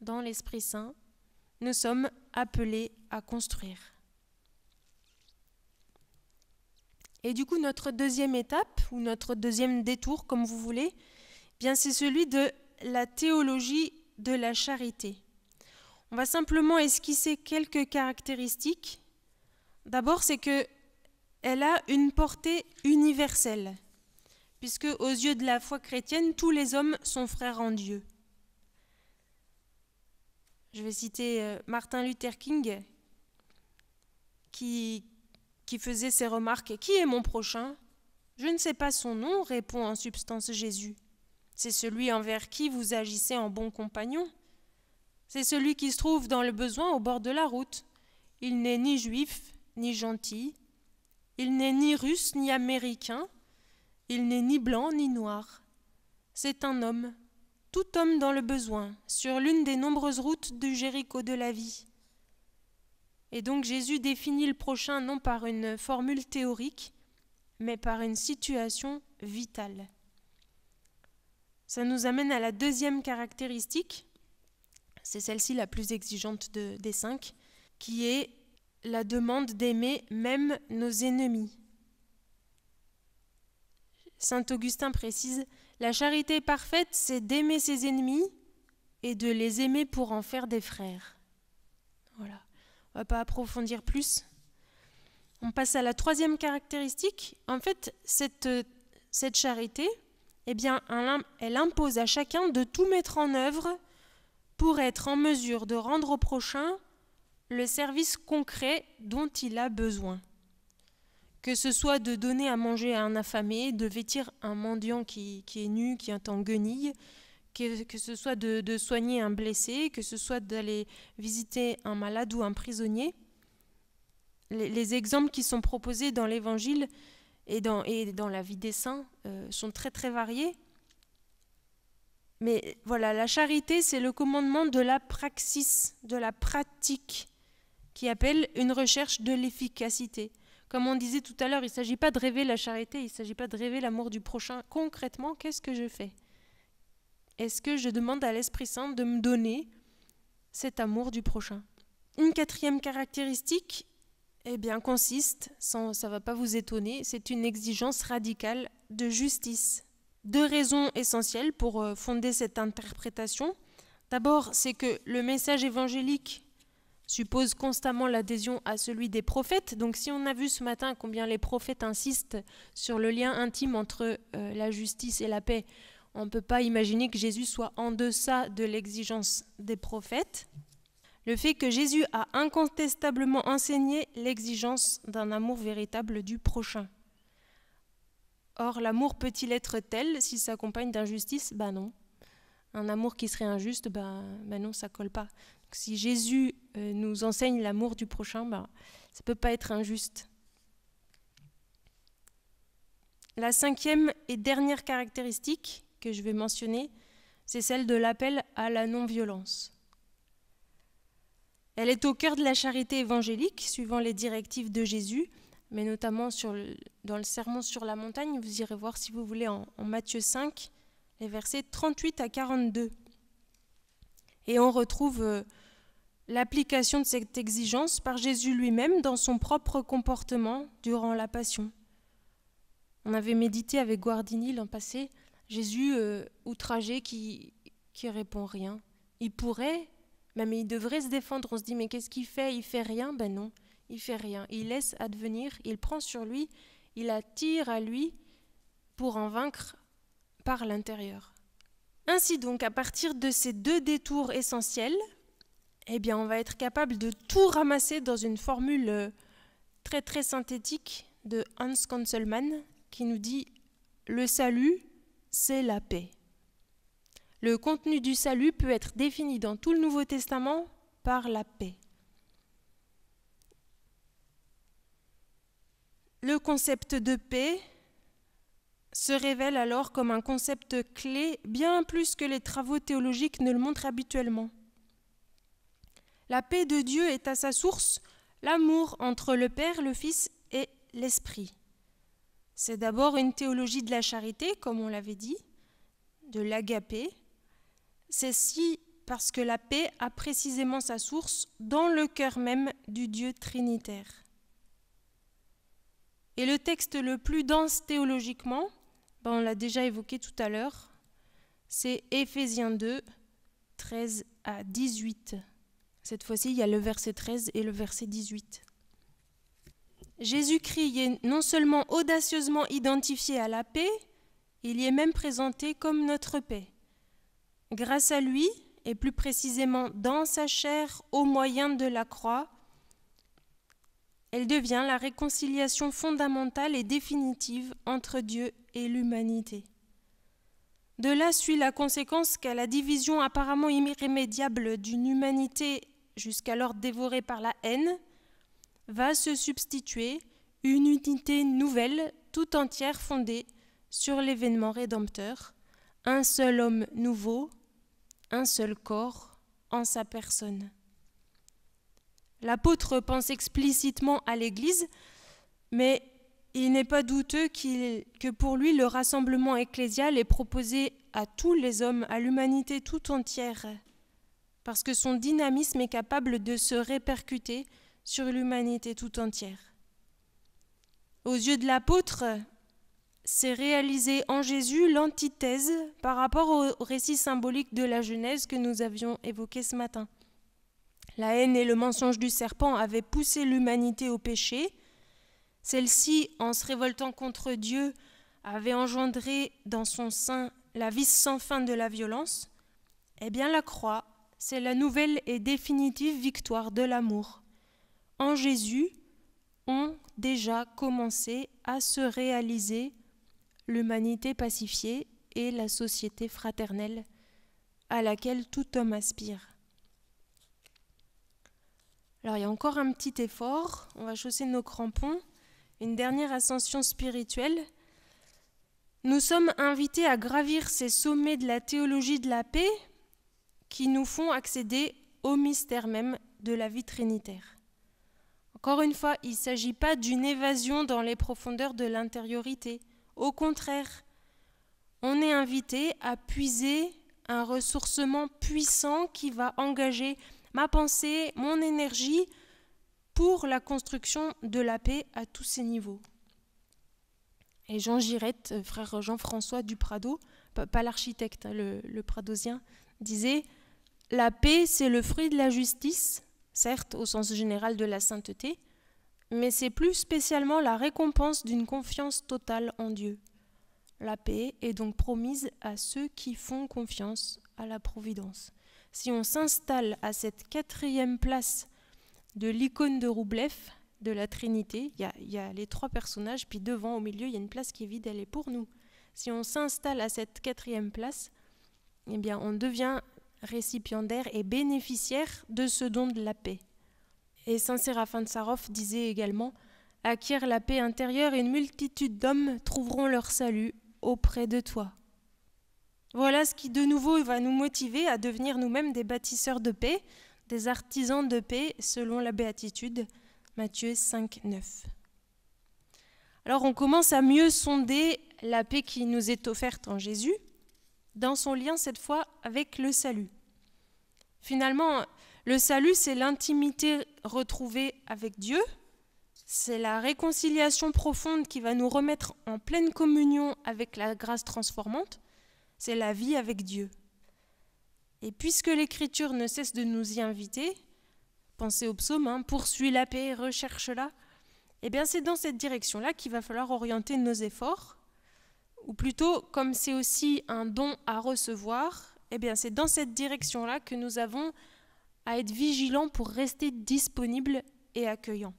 dans l'Esprit Saint, nous sommes appelés à construire. Et du coup, notre deuxième étape, ou notre deuxième détour, comme vous voulez, eh bien c'est celui de la théologie de la charité. On va simplement esquisser quelques caractéristiques D'abord, c'est que elle a une portée universelle, puisque aux yeux de la foi chrétienne, tous les hommes sont frères en Dieu. Je vais citer euh, Martin Luther King, qui, qui faisait ces remarques. Qui est mon prochain Je ne sais pas son nom, répond en substance Jésus. C'est celui envers qui vous agissez en bon compagnon. C'est celui qui se trouve dans le besoin au bord de la route. Il n'est ni juif, ni gentil, il n'est ni russe ni américain, il n'est ni blanc ni noir. C'est un homme, tout homme dans le besoin, sur l'une des nombreuses routes du Jéricho de la vie. Et donc Jésus définit le prochain non par une formule théorique, mais par une situation vitale. Ça nous amène à la deuxième caractéristique, c'est celle-ci la plus exigeante des cinq, qui est la demande d'aimer même nos ennemis. Saint Augustin précise, La charité parfaite, c'est d'aimer ses ennemis et de les aimer pour en faire des frères. Voilà, on va pas approfondir plus. On passe à la troisième caractéristique. En fait, cette, cette charité, eh bien, elle impose à chacun de tout mettre en œuvre pour être en mesure de rendre au prochain le service concret dont il a besoin. Que ce soit de donner à manger à un affamé, de vêtir un mendiant qui, est nu, qui est en guenille, que, ce soit de, soigner un blessé, que ce soit d'aller visiter un malade ou un prisonnier. Les, exemples qui sont proposés dans l'Évangile et dans, et dans la vie des saints euh, sont très très variés. Mais voilà, la charité, c'est le commandement de la praxis, de la pratique, qui appelle une recherche de l'efficacité. Comme on disait tout à l'heure, il ne s'agit pas de rêver la charité, il ne s'agit pas de rêver l'amour du prochain. Concrètement, qu'est-ce que je fais Est-ce que je demande à l'Esprit Saint de me donner cet amour du prochain Une quatrième caractéristique eh bien, consiste, ça ne va pas vous étonner, c'est une exigence radicale de justice. Deux raisons essentielles pour euh, fonder cette interprétation. D'abord, c'est que le message évangélique suppose constamment l'adhésion à celui des prophètes. Donc si on a vu ce matin combien les prophètes insistent sur le lien intime entre euh, la justice et la paix, on ne peut pas imaginer que Jésus soit en deçà de l'exigence des prophètes. Le fait que Jésus a incontestablement enseigné l'exigence d'un amour véritable du prochain. Or, l'amour peut-il être tel s'il s'accompagne d'injustice Ben non. Un amour qui serait injuste, ben, non, ça colle pas si Jésus euh, nous enseigne l'amour du prochain, bah, ça ne peut pas être injuste. La cinquième et dernière caractéristique que je vais mentionner, c'est celle de l'appel à la non-violence. Elle est au cœur de la charité évangélique, suivant les directives de Jésus, mais notamment dans le Sermon sur la montagne, vous irez voir si vous voulez en, en Matthieu 5, les versets 38 à 42. Et on retrouve euh, l'application de cette exigence par Jésus lui-même dans son propre comportement durant la Passion. On avait médité avec Guardini l'an passé, Jésus euh, outragé qui, qui répond rien. Il pourrait, mais il devrait se défendre. On se dit, mais qu'est-ce qu'il fait Il fait rien Ben non, il fait rien. Il laisse advenir, il prend sur lui, il attire à lui pour en vaincre par l'intérieur. Ainsi donc, à partir de ces deux détours essentiels, eh bien, on va être capable de tout ramasser dans une formule euh, très très synthétique de Hans Kanzelmann qui nous dit le salut, c'est la paix. Le contenu du salut peut être défini dans tout le Nouveau Testament par la paix. Le concept de paix se révèle alors comme un concept clé bien plus que les travaux théologiques ne le montrent habituellement. La paix de Dieu est à sa source l'amour entre le Père, le Fils et l'Esprit. C'est d'abord une théologie de la charité, comme on l'avait dit, de l'agapé. C'est si parce que la paix a précisément sa source dans le cœur même du Dieu trinitaire. Et le texte le plus dense théologiquement, ben, on l'a déjà évoqué tout à l'heure, c'est Ephésiens 2, 13 à 18. Cette fois-ci, il y a le verset 13 et le verset 18. Jésus-Christ est non seulement audacieusement identifié à la paix, il y est même présenté comme notre paix. Grâce à lui, et plus précisément dans sa chair au moyen de la croix, elle devient la réconciliation fondamentale et définitive entre Dieu et l'humanité. De là suit la conséquence qu'à la division apparemment irrémédiable d'une humanité jusqu'alors dévoré par la haine, va se substituer une unité nouvelle, tout entière fondée sur l'événement rédempteur, un seul homme nouveau, un seul corps en sa personne. L'apôtre pense explicitement à l'Église, mais il n'est pas douteux que pour lui le rassemblement ecclésial est proposé à tous les hommes, à l'humanité tout entière parce que son dynamisme est capable de se répercuter sur l'humanité tout entière. Aux yeux de l'apôtre, c'est réalisé en Jésus l'antithèse par rapport au récit symbolique de la Genèse que nous avions évoqué ce matin. La haine et le mensonge du serpent avaient poussé l'humanité au péché. Celle-ci, en se révoltant contre Dieu, avait engendré dans son sein la vie sans fin de la violence. Eh bien, la croix c'est la nouvelle et définitive victoire de l'amour. En Jésus ont déjà commencé à se réaliser l'humanité pacifiée et la société fraternelle à laquelle tout homme aspire. Alors il y a encore un petit effort, on va chausser nos crampons, une dernière ascension spirituelle. Nous sommes invités à gravir ces sommets de la théologie de la paix, qui nous font accéder au mystère même de la vie trinitaire. Encore une fois, il ne s'agit pas d'une évasion dans les profondeurs de l'intériorité. Au contraire, on est invité à puiser un ressourcement puissant qui va engager ma pensée, mon énergie pour la construction de la paix à tous ces niveaux. Et Jean Girette, frère Jean-François du Prado, pas l'architecte, hein, le, le pradosien, disait la paix, c'est le fruit de la justice, certes au sens général de la sainteté, mais c'est plus spécialement la récompense d'une confiance totale en Dieu. La paix est donc promise à ceux qui font confiance à la Providence. Si on s'installe à cette quatrième place de l'icône de Roublev, de la Trinité, il y, a les trois personnages, puis devant, au milieu, il y a une place qui est vide, elle est pour nous. Si on s'installe à cette quatrième place, eh bien, on devient récipiendaire et bénéficiaire de ce don de la paix. Et Saint Séraphin de Sarov disait également Acquiert la paix intérieure et une multitude d'hommes trouveront leur salut auprès de toi. Voilà ce qui de nouveau va nous motiver à devenir nous-mêmes des bâtisseurs de paix, des artisans de paix selon la béatitude. Matthieu 5, 9. Alors on commence à mieux sonder la paix qui nous est offerte en Jésus, dans son lien cette fois avec le salut. Finalement, le salut, c'est l'intimité retrouvée avec Dieu, c'est la réconciliation profonde qui va nous remettre en pleine communion avec la grâce transformante, c'est la vie avec Dieu. Et puisque l'Écriture ne cesse de nous y inviter, pensez au psaume, poursuit hein, poursuis la paix, recherche-la, eh bien c'est dans cette direction-là qu'il va falloir orienter nos efforts, ou plutôt comme c'est aussi un don à recevoir, eh bien c'est dans cette direction-là que nous avons à être vigilants pour rester disponibles et accueillants.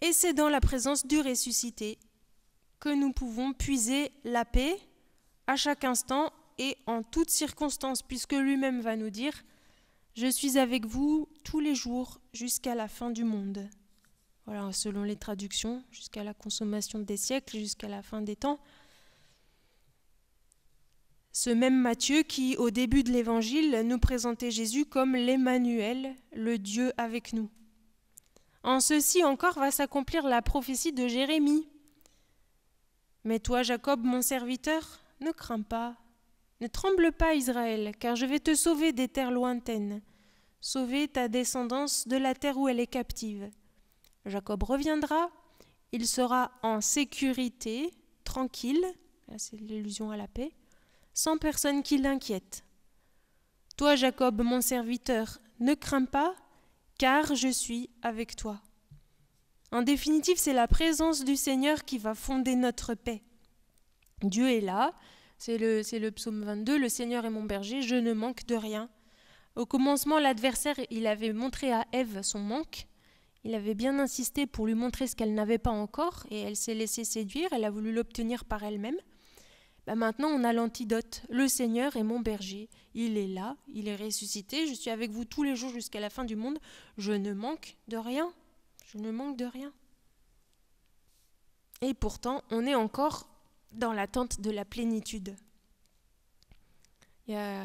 Et c'est dans la présence du ressuscité que nous pouvons puiser la paix à chaque instant et en toutes circonstances, puisque lui-même va nous dire, Je suis avec vous tous les jours jusqu'à la fin du monde. Voilà, selon les traductions, jusqu'à la consommation des siècles, jusqu'à la fin des temps. Ce même Matthieu qui, au début de l'Évangile, nous présentait Jésus comme l'Emmanuel, le Dieu avec nous. En ceci encore va s'accomplir la prophétie de Jérémie. Mais toi, Jacob, mon serviteur, ne crains pas, ne tremble pas, Israël, car je vais te sauver des terres lointaines, sauver ta descendance de la terre où elle est captive. Jacob reviendra, il sera en sécurité, tranquille, c'est l'illusion à la paix, sans personne qui l'inquiète. Toi, Jacob, mon serviteur, ne crains pas, car je suis avec toi. En définitive, c'est la présence du Seigneur qui va fonder notre paix. Dieu est là, c'est le, le psaume 22, le Seigneur est mon berger, je ne manque de rien. Au commencement, l'adversaire, il avait montré à Ève son manque, il avait bien insisté pour lui montrer ce qu'elle n'avait pas encore, et elle s'est laissée séduire, elle a voulu l'obtenir par elle-même. Bah, maintenant on a l'antidote. Le Seigneur est mon berger. Il est là, il est ressuscité. Je suis avec vous tous les jours jusqu'à la fin du monde. Je ne manque de rien. Je ne manque de rien. Et pourtant, on est encore dans l'attente de la plénitude. Il y a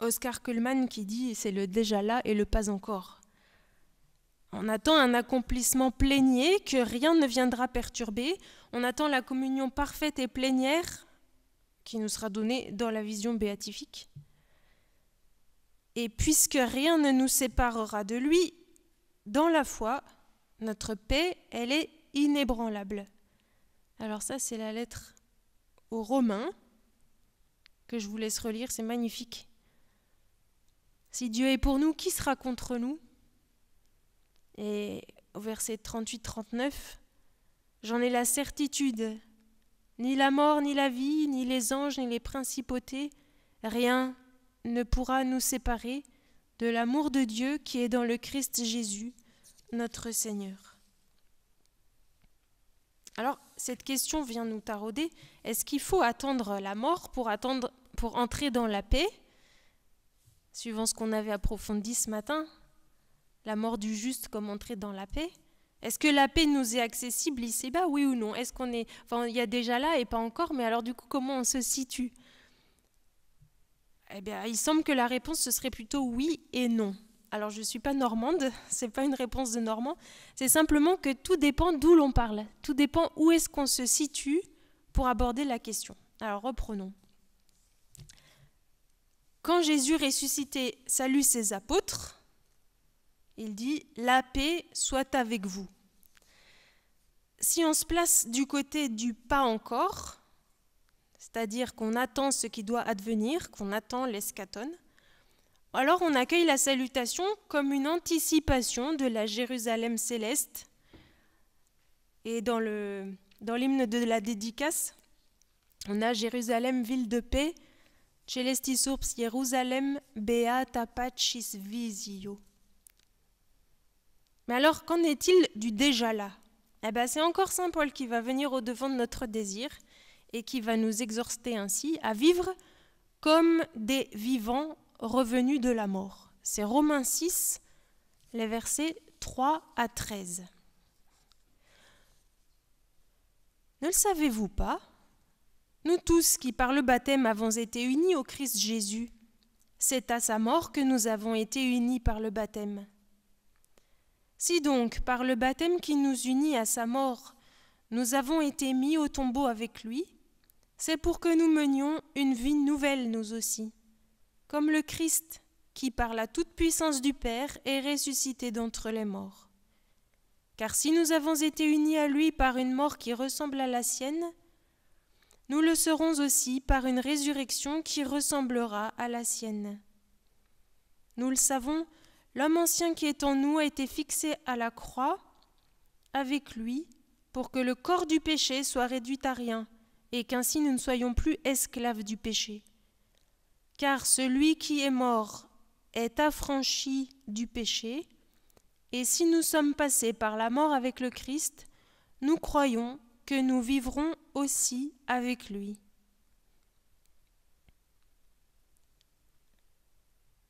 Oscar Kuhlmann qui dit c'est le déjà là et le pas encore. On attend un accomplissement plénier que rien ne viendra perturber. On attend la communion parfaite et plénière qui nous sera donnée dans la vision béatifique. Et puisque rien ne nous séparera de lui, dans la foi, notre paix, elle est inébranlable. Alors ça, c'est la lettre aux Romains que je vous laisse relire, c'est magnifique. Si Dieu est pour nous, qui sera contre nous Et au verset 38-39, J'en ai la certitude. Ni la mort, ni la vie, ni les anges, ni les principautés, rien ne pourra nous séparer de l'amour de Dieu qui est dans le Christ Jésus, notre Seigneur. Alors, cette question vient nous tarauder. Est-ce qu'il faut attendre la mort pour, attendre, pour entrer dans la paix Suivant ce qu'on avait approfondi ce matin, la mort du juste comme entrer dans la paix est-ce que la paix nous est accessible ici-bas, oui ou non Est-ce qu'on est, il y a déjà là et pas encore, mais alors du coup, comment on se situe Eh bien, il semble que la réponse ce serait plutôt oui et non. Alors, je ne suis pas normande, c'est pas une réponse de normand. C'est simplement que tout dépend d'où l'on parle. Tout dépend où est-ce qu'on se situe pour aborder la question. Alors, reprenons. Quand Jésus ressuscité salue ses apôtres, il dit La paix soit avec vous si on se place du côté du pas encore, c'est-à-dire qu'on attend ce qui doit advenir, qu'on attend l'escatone, alors on accueille la salutation comme une anticipation de la Jérusalem céleste. Et dans le dans de la dédicace, on a Jérusalem, ville de paix, Célestis Jérusalem, beata pacis visio. Mais alors, qu'en est-il du déjà là eh ben, c'est encore Saint Paul qui va venir au-devant de notre désir et qui va nous exhorter ainsi à vivre comme des vivants revenus de la mort. C'est Romains 6, les versets 3 à 13. Ne le savez-vous pas Nous tous qui par le baptême avons été unis au Christ Jésus, c'est à sa mort que nous avons été unis par le baptême. Si donc, par le baptême qui nous unit à sa mort, nous avons été mis au tombeau avec lui, c'est pour que nous menions une vie nouvelle nous aussi, comme le Christ qui par la toute-puissance du Père est ressuscité d'entre les morts. Car si nous avons été unis à lui par une mort qui ressemble à la sienne, nous le serons aussi par une résurrection qui ressemblera à la sienne. Nous le savons, L'homme ancien qui est en nous a été fixé à la croix avec lui pour que le corps du péché soit réduit à rien et qu'ainsi nous ne soyons plus esclaves du péché. Car celui qui est mort est affranchi du péché, et si nous sommes passés par la mort avec le Christ, nous croyons que nous vivrons aussi avec lui.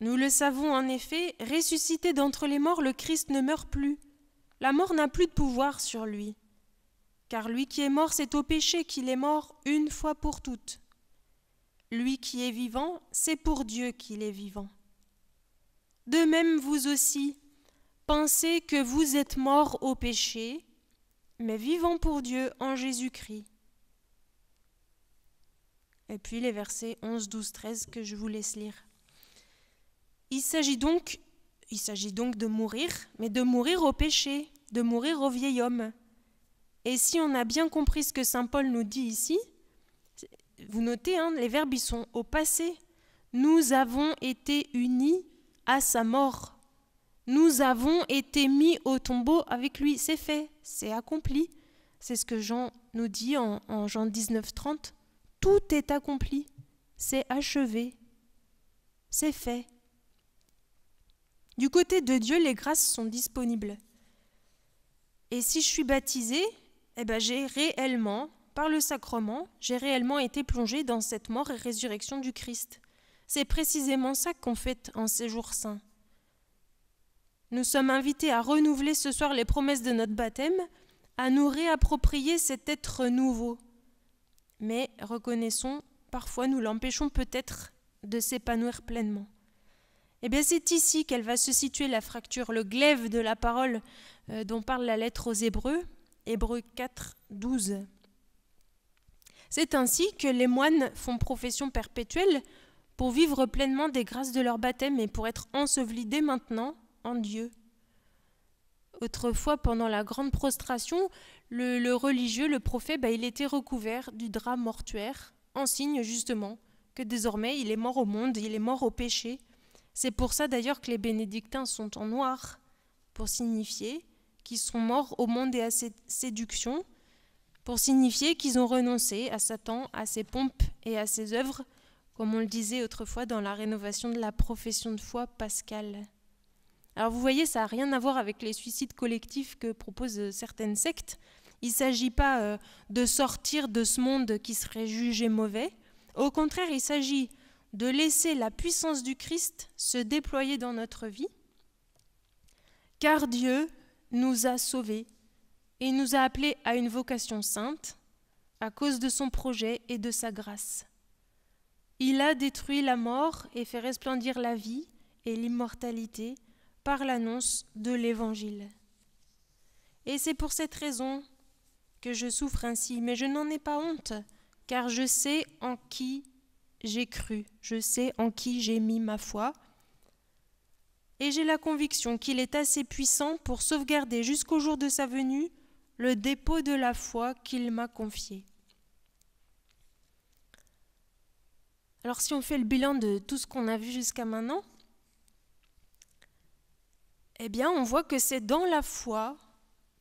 Nous le savons en effet, ressuscité d'entre les morts, le Christ ne meurt plus. La mort n'a plus de pouvoir sur lui. Car lui qui est mort, c'est au péché qu'il est mort une fois pour toutes. Lui qui est vivant, c'est pour Dieu qu'il est vivant. De même, vous aussi, pensez que vous êtes morts au péché, mais vivant pour Dieu en Jésus-Christ. Et puis les versets 11, 12, 13 que je vous laisse lire. Il s'agit donc, il s'agit donc de mourir, mais de mourir au péché, de mourir au vieil homme. Et si on a bien compris ce que saint Paul nous dit ici, vous notez, hein, les verbes sont au passé. Nous avons été unis à sa mort. Nous avons été mis au tombeau avec lui. C'est fait, c'est accompli. C'est ce que Jean nous dit en, en Jean 19, 30. Tout est accompli, c'est achevé, c'est fait. Du côté de Dieu, les grâces sont disponibles. Et si je suis baptisé, eh ben j'ai réellement, par le sacrement, j'ai réellement été plongé dans cette mort et résurrection du Christ. C'est précisément ça qu'on fait en ces jours saints. Nous sommes invités à renouveler ce soir les promesses de notre baptême, à nous réapproprier cet être nouveau. Mais reconnaissons, parfois nous l'empêchons peut-être de s'épanouir pleinement. Eh bien, c'est ici qu'elle va se situer la fracture, le glaive de la parole euh, dont parle la lettre aux Hébreux, Hébreux 4, 12. C'est ainsi que les moines font profession perpétuelle pour vivre pleinement des grâces de leur baptême et pour être ensevelis dès maintenant en Dieu. Autrefois, pendant la grande prostration, le, religieux, le prophète, bah, il était recouvert du drap mortuaire, en signe justement que désormais il est mort au monde, il est mort au péché, c'est pour ça d'ailleurs que les bénédictins sont en noir, pour signifier qu'ils sont morts au monde et à ses séductions, pour signifier qu'ils ont renoncé à Satan, à ses pompes et à ses œuvres, comme on le disait autrefois dans la rénovation de la profession de foi pascale. Alors vous voyez, ça n'a rien à voir avec les suicides collectifs que proposent euh, certaines sectes. Il ne s'agit pas euh, de sortir de ce monde qui serait jugé mauvais. Au contraire, il s'agit de laisser la puissance du Christ se déployer dans notre vie, car Dieu nous a sauvés et nous a appelés à une vocation sainte à cause de son projet et de sa grâce. Il a détruit la mort et fait resplendir la vie et l'immortalité par l'annonce de l'Évangile. Et c'est pour cette raison que je souffre ainsi, mais je n'en ai pas honte, car je sais en qui j'ai cru, je sais en qui j'ai mis ma foi, et j'ai la conviction qu'il est assez puissant pour sauvegarder jusqu'au jour de sa venue le dépôt de la foi qu'il m'a confié. Alors si on fait le bilan de tout ce qu'on a vu jusqu'à maintenant, eh bien on voit que c'est dans la foi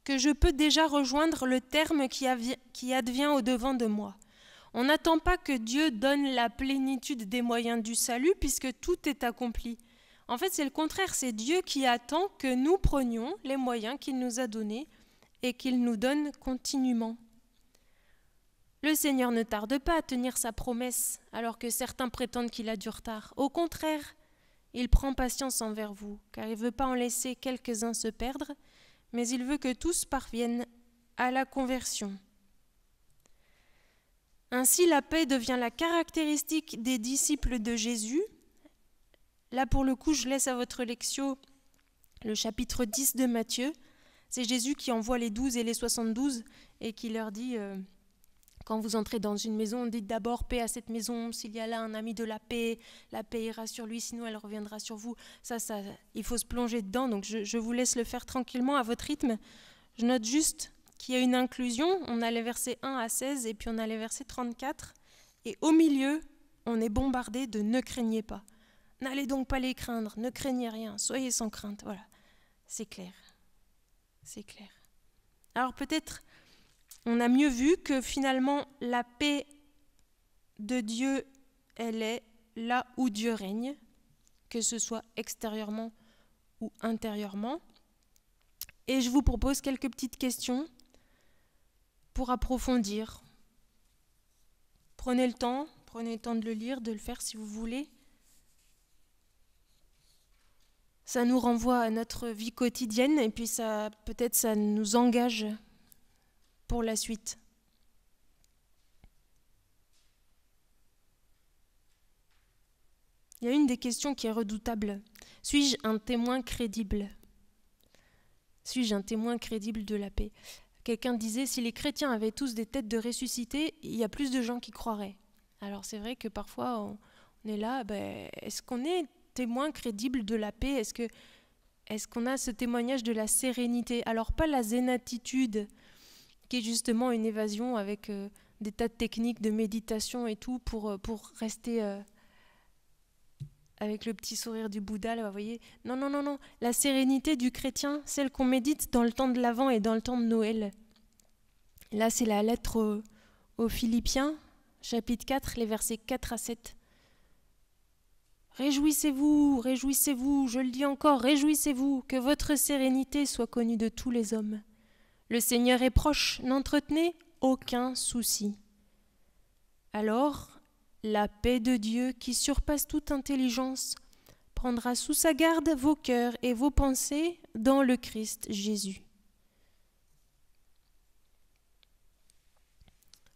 que je peux déjà rejoindre le terme qui, advient au devant de moi. On n'attend pas que Dieu donne la plénitude des moyens du salut puisque tout est accompli. En fait, c'est le contraire, c'est Dieu qui attend que nous prenions les moyens qu'il nous a donnés et qu'il nous donne continuellement. Le Seigneur ne tarde pas à tenir sa promesse, alors que certains prétendent qu'il a du retard. Au contraire, il prend patience envers vous, car il ne veut pas en laisser quelques-uns se perdre, mais il veut que tous parviennent à la conversion. Ainsi, la paix devient la caractéristique des disciples de Jésus. Là, pour le coup, je laisse à votre lectio le chapitre 10 de Matthieu. C'est Jésus qui envoie les 12 et les 72 et qui leur dit, euh, quand vous entrez dans une maison, dites d'abord paix à cette maison, s'il y a là un ami de la paix, la paix ira sur lui, sinon elle reviendra sur vous. Ça, ça il faut se plonger dedans, donc je vous laisse le faire tranquillement à votre rythme. Je note juste qu'il y a une inclusion. On a les versets 1 à 16 et puis on a les versets 34. Et au milieu, on est bombardé de ne craignez pas. N'allez donc pas les craindre, ne craignez rien, soyez sans crainte. Voilà, c'est clair. C'est clair. Alors peut-être on a mieux vu que finalement la paix de Dieu, elle est là où Dieu règne, que ce soit extérieurement ou intérieurement. Et je vous propose quelques petites questions pour approfondir. Prenez le temps, prenez le temps de le lire, de le faire si vous voulez. Ça nous renvoie à notre vie quotidienne et puis ça peut-être ça nous engage pour la suite. Il y a une des questions qui est redoutable. Suis-je un témoin crédible Suis-je un témoin crédible de la paix Quelqu'un disait, si les chrétiens avaient tous des têtes de ressuscité, il y a plus de gens qui croiraient. Alors c'est vrai que parfois on, est là, ben, est-ce qu'on est témoin crédible de la paix Est-ce que est-ce qu'on a ce témoignage de la sérénité Alors pas la zénatitude, qui est justement une évasion avec euh, des tas de techniques de méditation et tout pour, euh, pour rester euh, avec le petit sourire du Bouddha, là, vous voyez. Non, non, non, non. La sérénité du chrétien, celle qu'on médite dans le temps de l'Avent et dans le temps de Noël. Là, c'est la lettre aux, aux Philippiens, chapitre 4, les versets 4 à 7. Réjouissez-vous, réjouissez-vous, je le dis encore, réjouissez-vous, que votre sérénité soit connue de tous les hommes. Le Seigneur est proche, n'entretenez aucun souci. Alors, la paix de Dieu, qui surpasse toute intelligence, prendra sous sa garde vos cœurs et vos pensées dans le Christ Jésus.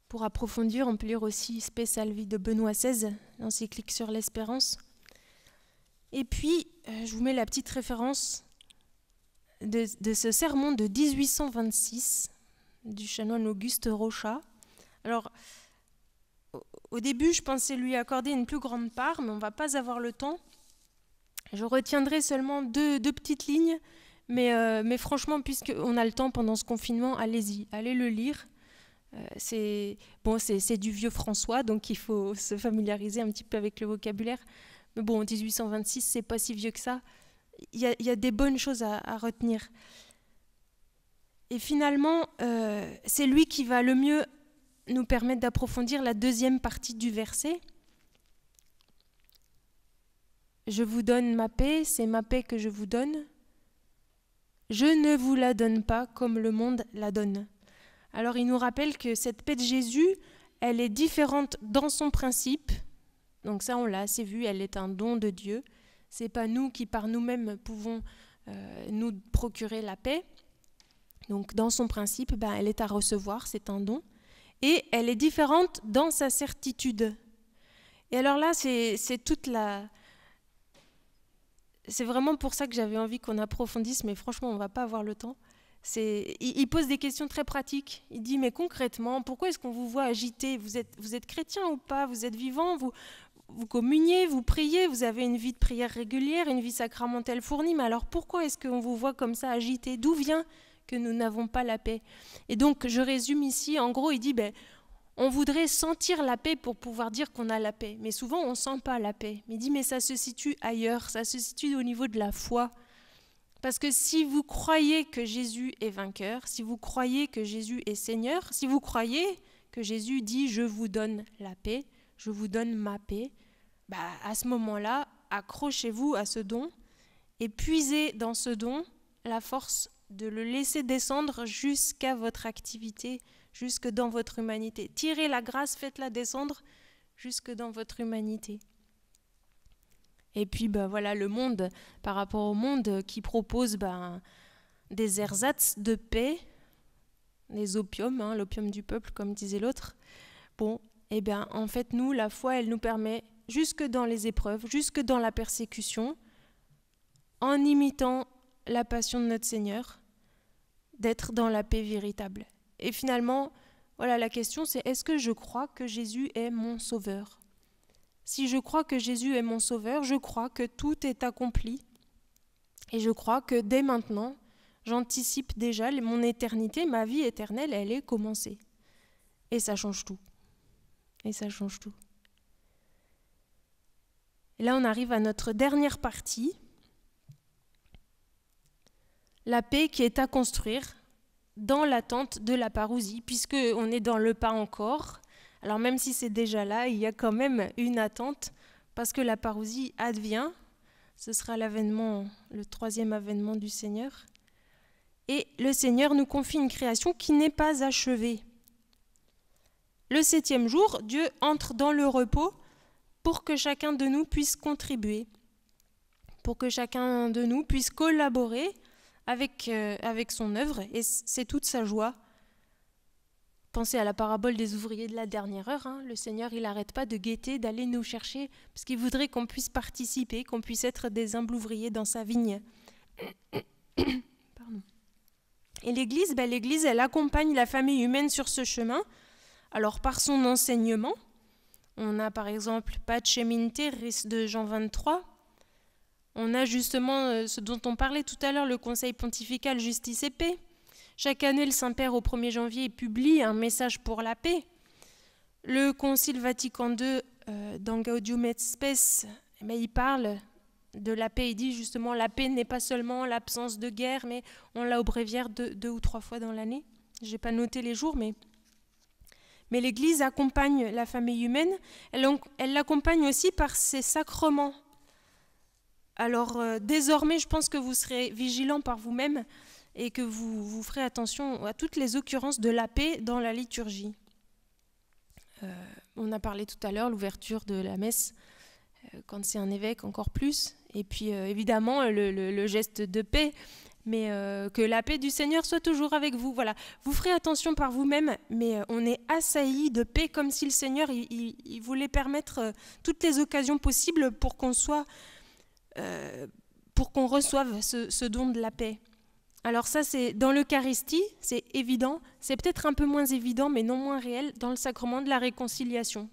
Pour approfondir, on peut lire aussi Spéciale vie » de Benoît XVI, l'encyclique sur l'espérance. Et puis, euh, je vous mets la petite référence de, ce sermon de 1826 du chanoine Auguste Rochat. Alors, au début, je pensais lui accorder une plus grande part, mais on ne va pas avoir le temps. Je retiendrai seulement deux, petites lignes, mais, euh, franchement, puisqu'on a le temps pendant ce confinement, allez-y, allez le lire. Euh, c'est bon, c'est du vieux François, donc il faut se familiariser un petit peu avec le vocabulaire. Mais bon, 1826, c'est pas si vieux que ça. Il y, a des bonnes choses à, retenir. Et finalement, euh, c'est lui qui va le mieux nous permettent d'approfondir la deuxième partie du verset. Je vous donne ma paix, c'est ma paix que je vous donne. Je ne vous la donne pas comme le monde la donne. Alors il nous rappelle que cette paix de Jésus, elle est différente dans son principe. Donc ça, on l'a assez vu, elle est un don de Dieu. C'est pas nous qui par nous-mêmes pouvons euh, nous procurer la paix. Donc dans son principe, ben, elle est à recevoir, c'est un don et elle est différente dans sa certitude. Et alors là, c'est toute la... C'est vraiment pour ça que j'avais envie qu'on approfondisse, mais franchement, on ne va pas avoir le temps. Il, il pose des questions très pratiques. Il dit, mais concrètement, pourquoi est-ce qu'on vous voit agité vous êtes, vous êtes chrétien ou pas Vous êtes vivant vous, vous communiez, vous priez, vous avez une vie de prière régulière, une vie sacramentelle fournie, mais alors pourquoi est-ce qu'on vous voit comme ça agité D'où vient que nous n'avons pas la paix. Et donc, je résume ici, en gros, il dit, ben, on voudrait sentir la paix pour pouvoir dire qu'on a la paix. Mais souvent, on ne sent pas la paix. Mais il dit, mais ça se situe ailleurs, ça se situe au niveau de la foi. Parce que si vous croyez que Jésus est vainqueur, si vous croyez que Jésus est Seigneur, si vous croyez que Jésus dit, je vous donne la paix, je vous donne ma paix, bah, à ce moment-là, accrochez-vous à ce don et puisez dans ce don la force de le laisser descendre jusqu'à votre activité, jusque dans votre humanité. Tirez la grâce, faites-la descendre jusque dans votre humanité. Et puis bah, voilà le monde, par rapport au monde qui propose bah, des ersatz de paix, les opiums, hein, l'opium du peuple comme disait l'autre. Bon, et eh bien en fait nous, la foi, elle nous permet, jusque dans les épreuves, jusque dans la persécution, en imitant la passion de notre Seigneur, d'être dans la paix véritable. Et finalement, voilà, la question c'est est-ce que je crois que Jésus est mon sauveur Si je crois que Jésus est mon sauveur, je crois que tout est accompli. Et je crois que dès maintenant, j'anticipe déjà mon éternité, ma vie éternelle, elle est commencée. Et ça change tout. Et ça change tout. Et là, on arrive à notre dernière partie, la paix qui est à construire dans l'attente de la parousie, puisque on est dans le pas encore. Alors même si c'est déjà là, il y a quand même une attente parce que la parousie advient. Ce sera l'avènement, le troisième avènement du Seigneur. Et le Seigneur nous confie une création qui n'est pas achevée. Le septième jour, Dieu entre dans le repos pour que chacun de nous puisse contribuer, pour que chacun de nous puisse collaborer avec, euh, avec son œuvre et c'est toute sa joie. Pensez à la parabole des ouvriers de la dernière heure. Hein. Le Seigneur, il n'arrête pas de guetter, d'aller nous chercher, parce qu'il voudrait qu'on puisse participer, qu'on puisse être des humbles ouvriers dans sa vigne. Pardon. Et l'Église, ben, l'Église, elle accompagne la famille humaine sur ce chemin. Alors par son enseignement, on a par exemple Pacem Chemin de Jean 23, on a justement euh, ce dont on parlait tout à l'heure, le Conseil pontifical Justice et Paix. Chaque année, le Saint-Père, au 1er janvier, publie un message pour la paix. Le Concile Vatican II, euh, dans Gaudium et Spes, eh ben, il parle de la paix. Il dit justement la paix n'est pas seulement l'absence de guerre, mais on l'a au bréviaire deux, ou trois fois dans l'année. Je n'ai pas noté les jours, mais. Mais l'Église accompagne la famille humaine, elle l'accompagne aussi par ses sacrements. Alors euh, désormais, je pense que vous serez vigilant par vous-même et que vous, vous ferez attention à toutes les occurrences de la paix dans la liturgie. Euh, on a parlé tout à l'heure, l'ouverture de la messe, euh, quand c'est un évêque encore plus, et puis évidemment le, geste de paix, mais que la paix du Seigneur soit toujours avec vous. Voilà, vous ferez attention par vous-même, mais on est assailli de paix comme si le Seigneur voulait permettre toutes les occasions possibles pour qu'on soit euh, pour qu'on reçoive ce, don de la paix. Alors ça, c'est dans l'Eucharistie, c'est évident, c'est peut-être un peu moins évident, mais non moins réel, dans le sacrement de la réconciliation.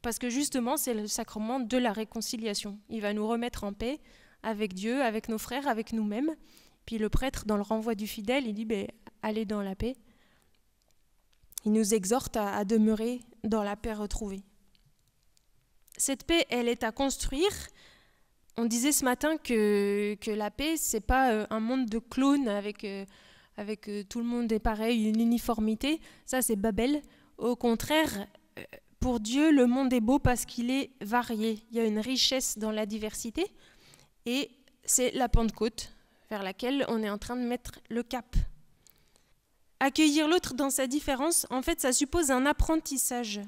Parce que justement, c'est le sacrement de la réconciliation. Il va nous remettre en paix avec Dieu, avec nos frères, avec nous-mêmes. Puis le prêtre, dans le renvoi du fidèle, il dit, ben, allez dans la paix. Il nous exhorte à demeurer dans la paix retrouvée. Cette paix, elle est à construire, on disait ce matin que, la paix, n'est pas euh, un monde de clones avec, euh, avec euh, tout le monde est pareil, une uniformité. Ça, c'est Babel. Au contraire, pour Dieu, le monde est beau parce qu'il est varié. Il y a une richesse dans la diversité. Et c'est la Pentecôte vers laquelle on est en train de mettre le cap. Accueillir l'autre dans sa différence, en fait, ça suppose un apprentissage.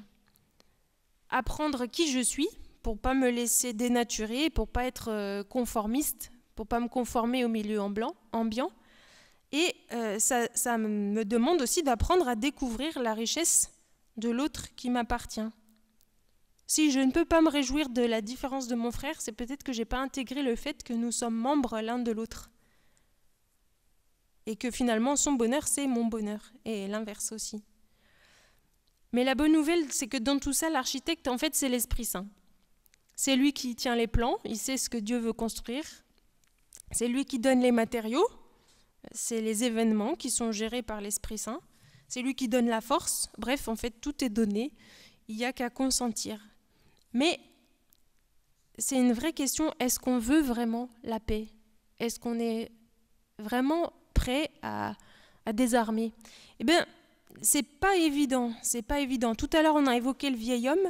Apprendre qui je suis, pour pas me laisser dénaturer, pour pas être euh, conformiste, pour pas me conformer au milieu ambiant. Et euh, ça, ça, me demande aussi d'apprendre à découvrir la richesse de l'autre qui m'appartient. Si je ne peux pas me réjouir de la différence de mon frère, c'est peut-être que je n'ai pas intégré le fait que nous sommes membres l'un de l'autre. Et que finalement, son bonheur, c'est mon bonheur, et l'inverse aussi. Mais la bonne nouvelle, c'est que dans tout ça, l'architecte, en fait, c'est l'Esprit Saint. C'est lui qui tient les plans, il sait ce que Dieu veut construire. C'est lui qui donne les matériaux, c'est les événements qui sont gérés par l'Esprit Saint. C'est lui qui donne la force. Bref, en fait, tout est donné. Il n'y a qu'à consentir. Mais c'est une vraie question. Est-ce qu'on veut vraiment la paix Est-ce qu'on est vraiment prêt à, à désarmer Eh bien, c'est pas évident. C'est pas évident. Tout à l'heure, on a évoqué le vieil homme.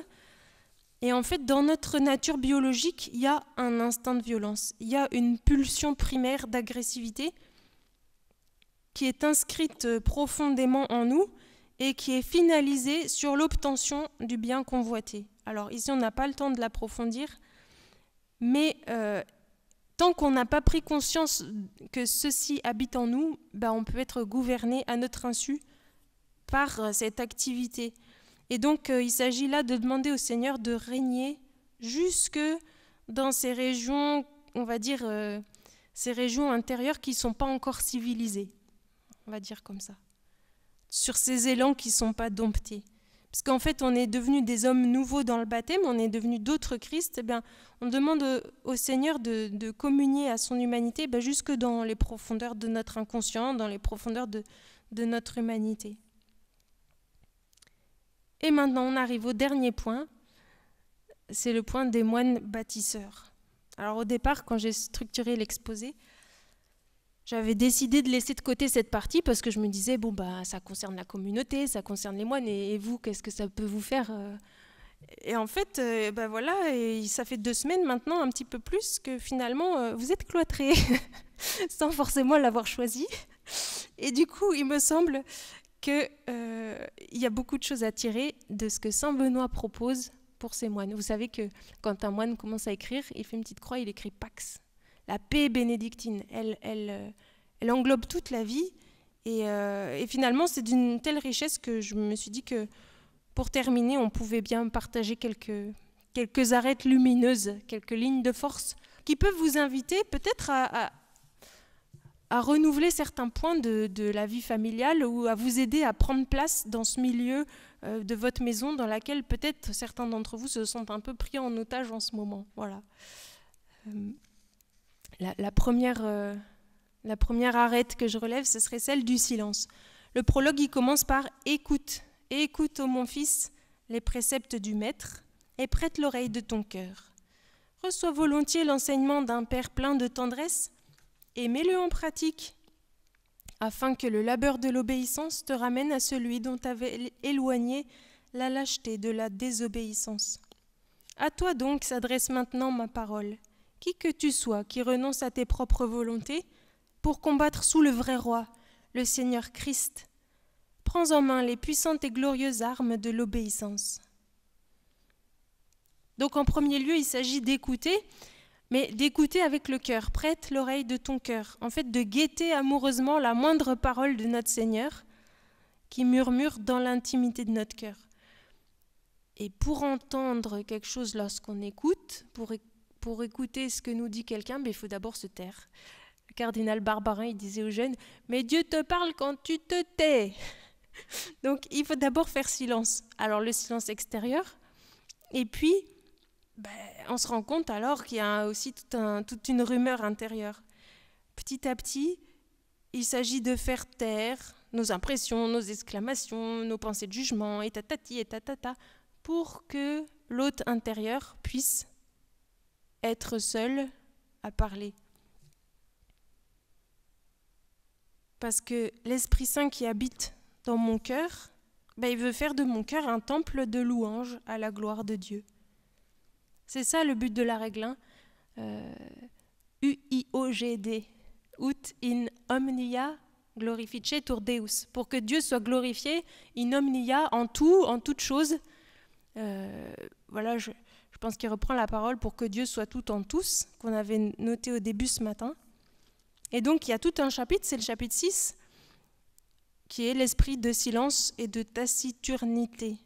Et en fait, dans notre nature biologique, il y a un instinct de violence, il y a une pulsion primaire d'agressivité qui est inscrite profondément en nous et qui est finalisée sur l'obtention du bien convoité. Alors ici, on n'a pas le temps de l'approfondir, mais euh, tant qu'on n'a pas pris conscience que ceci habite en nous, ben, on peut être gouverné à notre insu par euh, cette activité et donc euh, il s'agit là de demander au Seigneur de régner jusque dans ces régions, on va dire, euh, ces régions intérieures qui ne sont pas encore civilisées, on va dire comme ça, sur ces élans qui ne sont pas domptés. Parce qu'en fait, on est devenu des hommes nouveaux dans le baptême, on est devenu d'autres Christ. Eh bien, on demande au Seigneur de, communier à son humanité eh jusque dans les profondeurs de notre inconscient, dans les profondeurs de notre humanité. Et maintenant, on arrive au dernier point. C'est le point des moines bâtisseurs. Alors au départ, quand j'ai structuré l'exposé, j'avais décidé de laisser de côté cette partie parce que je me disais, bon, bah, ça concerne la communauté, ça concerne les moines, et, vous, qu'est-ce que ça peut vous faire euh Et en fait, euh, bah, voilà, et ça fait deux semaines maintenant, un petit peu plus, que finalement, euh, vous êtes cloîtrés, sans forcément l'avoir choisi. Et du coup, il me semble qu'il euh, y a beaucoup de choses à tirer de ce que Saint Benoît propose pour ses moines. Vous savez que quand un moine commence à écrire, il fait une petite croix, il écrit Pax, la paix bénédictine. Elle, elle, euh, englobe toute la vie. Euh, et, finalement, c'est d'une telle richesse que je me suis dit que pour terminer, on pouvait bien partager quelques, quelques arêtes lumineuses, quelques lignes de force qui peuvent vous inviter peut-être à à renouveler certains points de, la vie familiale ou à vous aider à prendre place dans ce milieu euh, de votre maison dans laquelle peut-être certains d'entre vous se sentent un peu pris en otage en ce moment. Voilà. Euh, la, première, euh, la première arête que je relève, ce serait celle du silence. Le prologue, il commence par Écoute, écoute, ô mon fils, les préceptes du Maître, et prête l'oreille de ton cœur. Reçois volontiers l'enseignement d'un Père plein de tendresse, et mets-le en pratique, afin que le labeur de l'obéissance te ramène à celui dont avait éloigné la lâcheté de la désobéissance. À toi donc s'adresse maintenant ma parole. Qui que tu sois qui renonce à tes propres volontés pour combattre sous le vrai roi, le Seigneur Christ, prends en main les puissantes et glorieuses armes de l'obéissance. Donc en premier lieu, il s'agit d'écouter, mais d'écouter avec le cœur, prête l'oreille de ton cœur, en fait de guetter amoureusement la moindre parole de notre Seigneur qui murmure dans l'intimité de notre cœur. Et pour entendre quelque chose lorsqu'on écoute, pour, pour écouter ce que nous dit quelqu'un, ben, il faut d'abord se taire. Le cardinal Barbarin, il disait aux jeunes, mais Dieu te parle quand tu te tais. Donc il faut d'abord faire silence. Alors le silence extérieur, et puis ben, on se rend compte alors qu'il y a aussi toute une rumeur intérieure. Petit à petit, il s'agit de faire taire nos impressions, nos exclamations, nos pensées de jugement, et tatati, et tatata, pour que l'hôte intérieur puisse être seul à parler. Parce que l'Esprit Saint qui habite dans mon cœur, ben, il veut faire de mon cœur un temple de louange à la gloire de Dieu. C'est ça le but de la règle 1. Hein. Euh, U-I-O-G-D. Ut in omnia glorificetur Deus. Pour que Dieu soit glorifié in omnia, en tout, en toute chose. Euh, voilà, je, je pense qu'il reprend la parole pour que Dieu soit tout en tous, qu'on avait noté au début ce matin. Et donc, il y a tout un chapitre, c'est le chapitre 6, qui est l'esprit de silence et de taciturnité.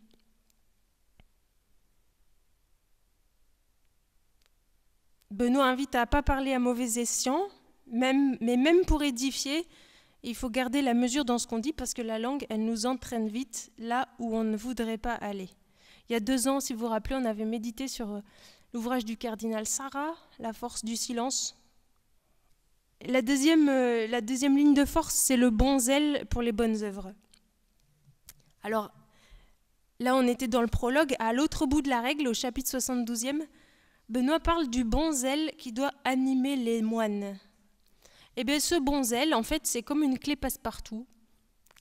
Benoît invite à ne pas parler à mauvais escient, mais même pour édifier, il faut garder la mesure dans ce qu'on dit parce que la langue, elle nous entraîne vite là où on ne voudrait pas aller. Il y a deux ans, si vous vous rappelez, on avait médité sur euh, l'ouvrage du cardinal Sarah, La force du silence. La deuxième, euh, la deuxième ligne de force, c'est le bon zèle pour les bonnes œuvres. Alors, là, on était dans le prologue, à l'autre bout de la règle, au chapitre 72e. Benoît parle du bon zèle qui doit animer les moines. Et eh bien ce bon zèle, en fait, c'est comme une clé passe-partout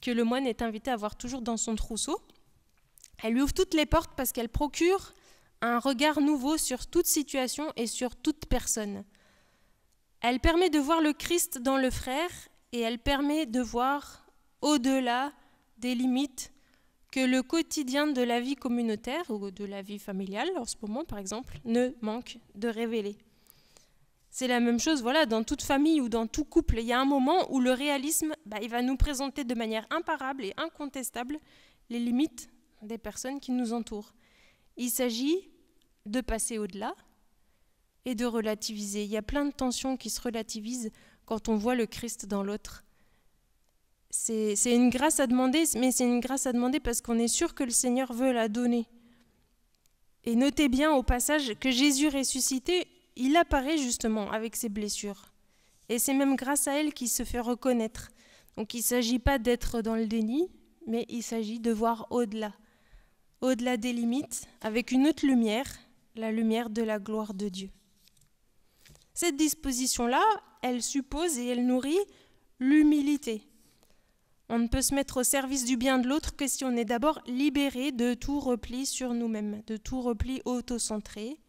que le moine est invité à avoir toujours dans son trousseau. Elle lui ouvre toutes les portes parce qu'elle procure un regard nouveau sur toute situation et sur toute personne. Elle permet de voir le Christ dans le frère et elle permet de voir au-delà des limites que le quotidien de la vie communautaire ou de la vie familiale, en ce moment par exemple, ne manque de révéler. C'est la même chose, voilà, dans toute famille ou dans tout couple, il y a un moment où le réalisme, bah, il va nous présenter de manière imparable et incontestable les limites des personnes qui nous entourent. Il s'agit de passer au-delà et de relativiser. Il y a plein de tensions qui se relativisent quand on voit le Christ dans l'autre c'est une grâce à demander, mais c'est une grâce à demander parce qu'on est sûr que le Seigneur veut la donner. Et notez bien au passage que Jésus ressuscité, il apparaît justement avec ses blessures. Et c'est même grâce à elle qu'il se fait reconnaître. Donc il ne s'agit pas d'être dans le déni, mais il s'agit de voir au-delà, au-delà des limites, avec une autre lumière, la lumière de la gloire de Dieu. Cette disposition-là, elle suppose et elle nourrit l'humilité. On ne peut se mettre au service du bien de l'autre que si on est d'abord libéré de tout repli sur nous-mêmes, de tout repli autocentré.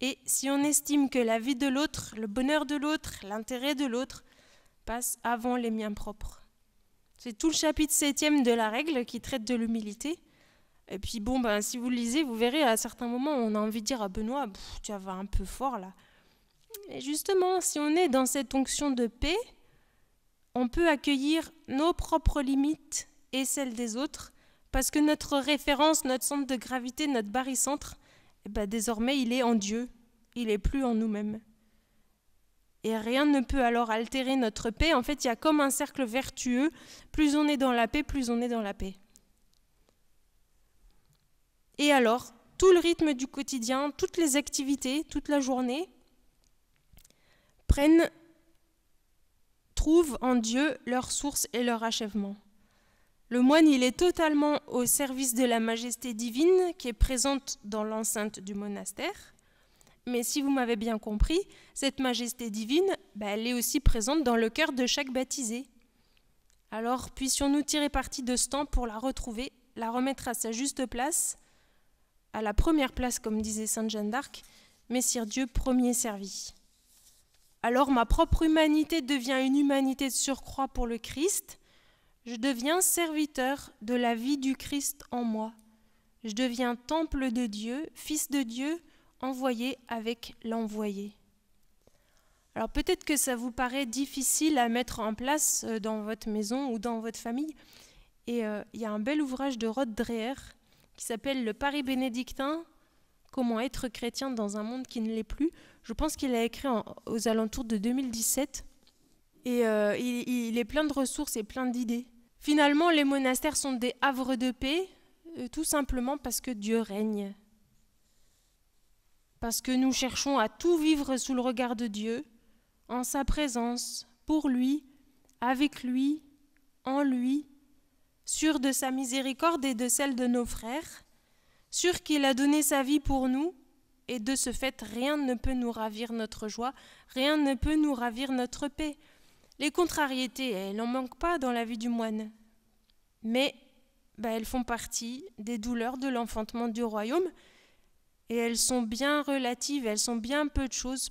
Et si on estime que la vie de l'autre, le bonheur de l'autre, l'intérêt de l'autre passe avant les miens propres. C'est tout le chapitre septième de la règle qui traite de l'humilité. Et puis bon, ben, si vous lisez, vous verrez à certains moments, on a envie de dire à ah, Benoît, tu vas un peu fort là. Et justement, si on est dans cette onction de paix, on peut accueillir nos propres limites et celles des autres, parce que notre référence, notre centre de gravité, notre barycentre, eh ben, désormais il est en Dieu, il n'est plus en nous-mêmes. Et rien ne peut alors altérer notre paix. En fait, il y a comme un cercle vertueux. Plus on est dans la paix, plus on est dans la paix. Et alors, tout le rythme du quotidien, toutes les activités, toute la journée, prennent trouvent en Dieu leur source et leur achèvement. Le moine, il est totalement au service de la majesté divine qui est présente dans l'enceinte du monastère. Mais si vous m'avez bien compris, cette majesté divine, bah, elle est aussi présente dans le cœur de chaque baptisé. Alors puissions-nous tirer parti de ce temps pour la retrouver, la remettre à sa juste place, à la première place, comme disait Sainte Jeanne d'Arc, Messire Dieu, premier servi alors ma propre humanité devient une humanité de surcroît pour le Christ, je deviens serviteur de la vie du Christ en moi. Je deviens temple de Dieu, fils de Dieu, envoyé avec l'envoyé. Alors peut-être que ça vous paraît difficile à mettre en place euh, dans votre maison ou dans votre famille. Et euh, il y a un bel ouvrage de Rod Dreher qui s'appelle Le Paris bénédictin, comment être chrétien dans un monde qui ne l'est plus, je pense qu'il a écrit aux alentours de 2017. Et euh, il, est plein de ressources et plein d'idées. Finalement, les monastères sont des havres de paix, euh, tout simplement parce que Dieu règne. Parce que nous cherchons à tout vivre sous le regard de Dieu, en sa présence, pour lui, avec lui, en lui, sûr de sa miséricorde et de celle de nos frères, sûr qu'il a donné sa vie pour nous et de ce fait, rien ne peut nous ravir notre joie, rien ne peut nous ravir notre paix. Les contrariétés, elles n'en manquent pas dans la vie du moine, mais bah, elles font partie des douleurs de l'enfantement du royaume, et elles sont bien relatives, elles sont bien peu de choses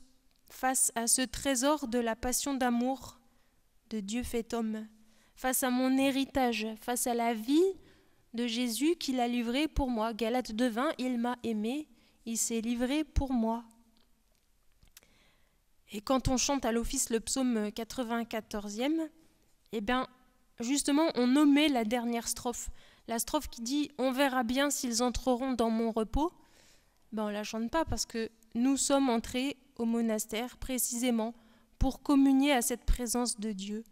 face à ce trésor de la passion d'amour de Dieu fait homme, face à mon héritage, face à la vie de Jésus qu'il a livrée pour moi. Galate devint « il m'a aimé il s'est livré pour moi. Et quand on chante à l'office le psaume 94e, eh bien, justement, on nommait la dernière strophe. La strophe qui dit On verra bien s'ils entreront dans mon repos. Ben, on ne la chante pas parce que nous sommes entrés au monastère précisément pour communier à cette présence de Dieu,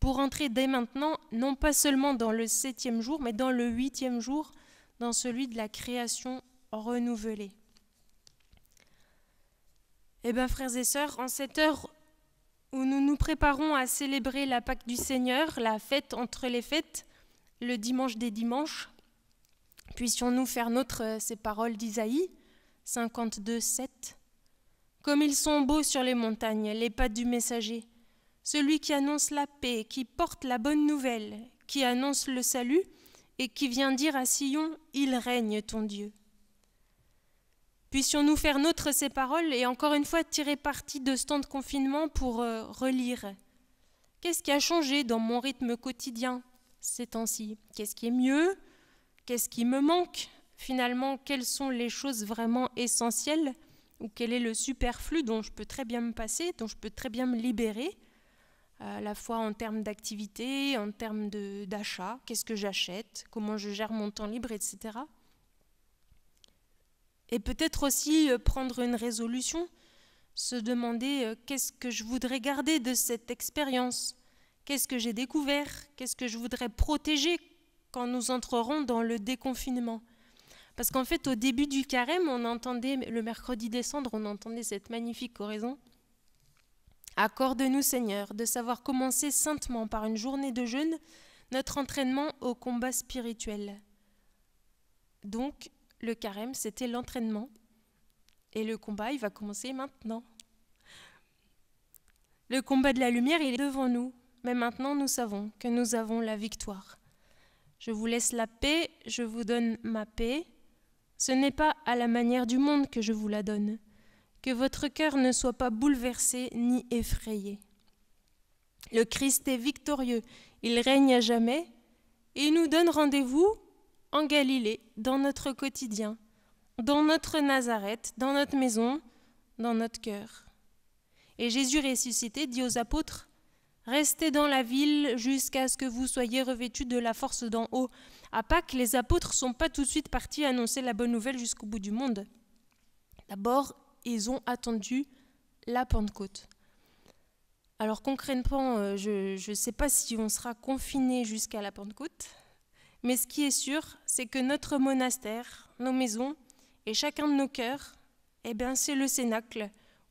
pour entrer dès maintenant, non pas seulement dans le septième jour, mais dans le huitième jour, dans celui de la création renouvelée. Eh bien, frères et sœurs, en cette heure où nous nous préparons à célébrer la Pâque du Seigneur, la fête entre les fêtes, le dimanche des dimanches, puissions-nous faire nôtre euh, ces paroles d'Isaïe 52, 7. Comme ils sont beaux sur les montagnes, les pas du messager, celui qui annonce la paix, qui porte la bonne nouvelle, qui annonce le salut, et qui vient dire à Sion, Il règne ton Dieu puissions-nous faire nôtre ces paroles et encore une fois tirer parti de ce temps de confinement pour euh, relire. Qu'est-ce qui a changé dans mon rythme quotidien ces temps-ci Qu'est-ce qui est mieux Qu'est-ce qui me manque Finalement, quelles sont les choses vraiment essentielles ou quel est le superflu dont je peux très bien me passer, dont je peux très bien me libérer, euh, à la fois en termes d'activité, en termes d'achat, qu'est-ce que j'achète, comment je gère mon temps libre, etc. Et peut-être aussi euh, prendre une résolution, se demander euh, qu'est-ce que je voudrais garder de cette expérience, qu'est-ce que j'ai découvert, qu'est-ce que je voudrais protéger quand nous entrerons dans le déconfinement. Parce qu'en fait, au début du carême, on entendait, le mercredi décembre, on entendait cette magnifique oraison. Accorde-nous, Seigneur, de savoir commencer saintement par une journée de jeûne notre entraînement au combat spirituel. Donc, le carême, c'était l'entraînement. Et le combat, il va commencer maintenant. Le combat de la lumière, il est devant nous. Mais maintenant, nous savons que nous avons la victoire. Je vous laisse la paix, je vous donne ma paix. Ce n'est pas à la manière du monde que je vous la donne. Que votre cœur ne soit pas bouleversé ni effrayé. Le Christ est victorieux, il règne à jamais et il nous donne rendez-vous en Galilée, dans notre quotidien, dans notre Nazareth, dans notre maison, dans notre cœur. Et Jésus ressuscité dit aux apôtres, Restez dans la ville jusqu'à ce que vous soyez revêtus de la force d'en haut. À Pâques, les apôtres ne sont pas tout de suite partis annoncer la bonne nouvelle jusqu'au bout du monde. D'abord, ils ont attendu la Pentecôte. Alors concrètement, euh, je ne sais pas si on sera confiné jusqu'à la Pentecôte, mais ce qui est sûr, c'est que notre monastère, nos maisons et chacun de nos cœurs, eh bien, c'est le cénacle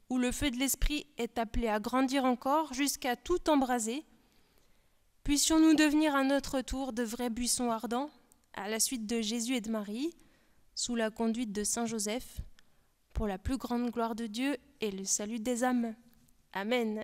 où le feu de l'esprit est appelé à grandir encore jusqu'à tout embraser. Puissions-nous devenir à notre tour de vrais buissons ardents, à la suite de Jésus et de Marie, sous la conduite de Saint Joseph, pour la plus grande gloire de Dieu et le salut des âmes. Amen.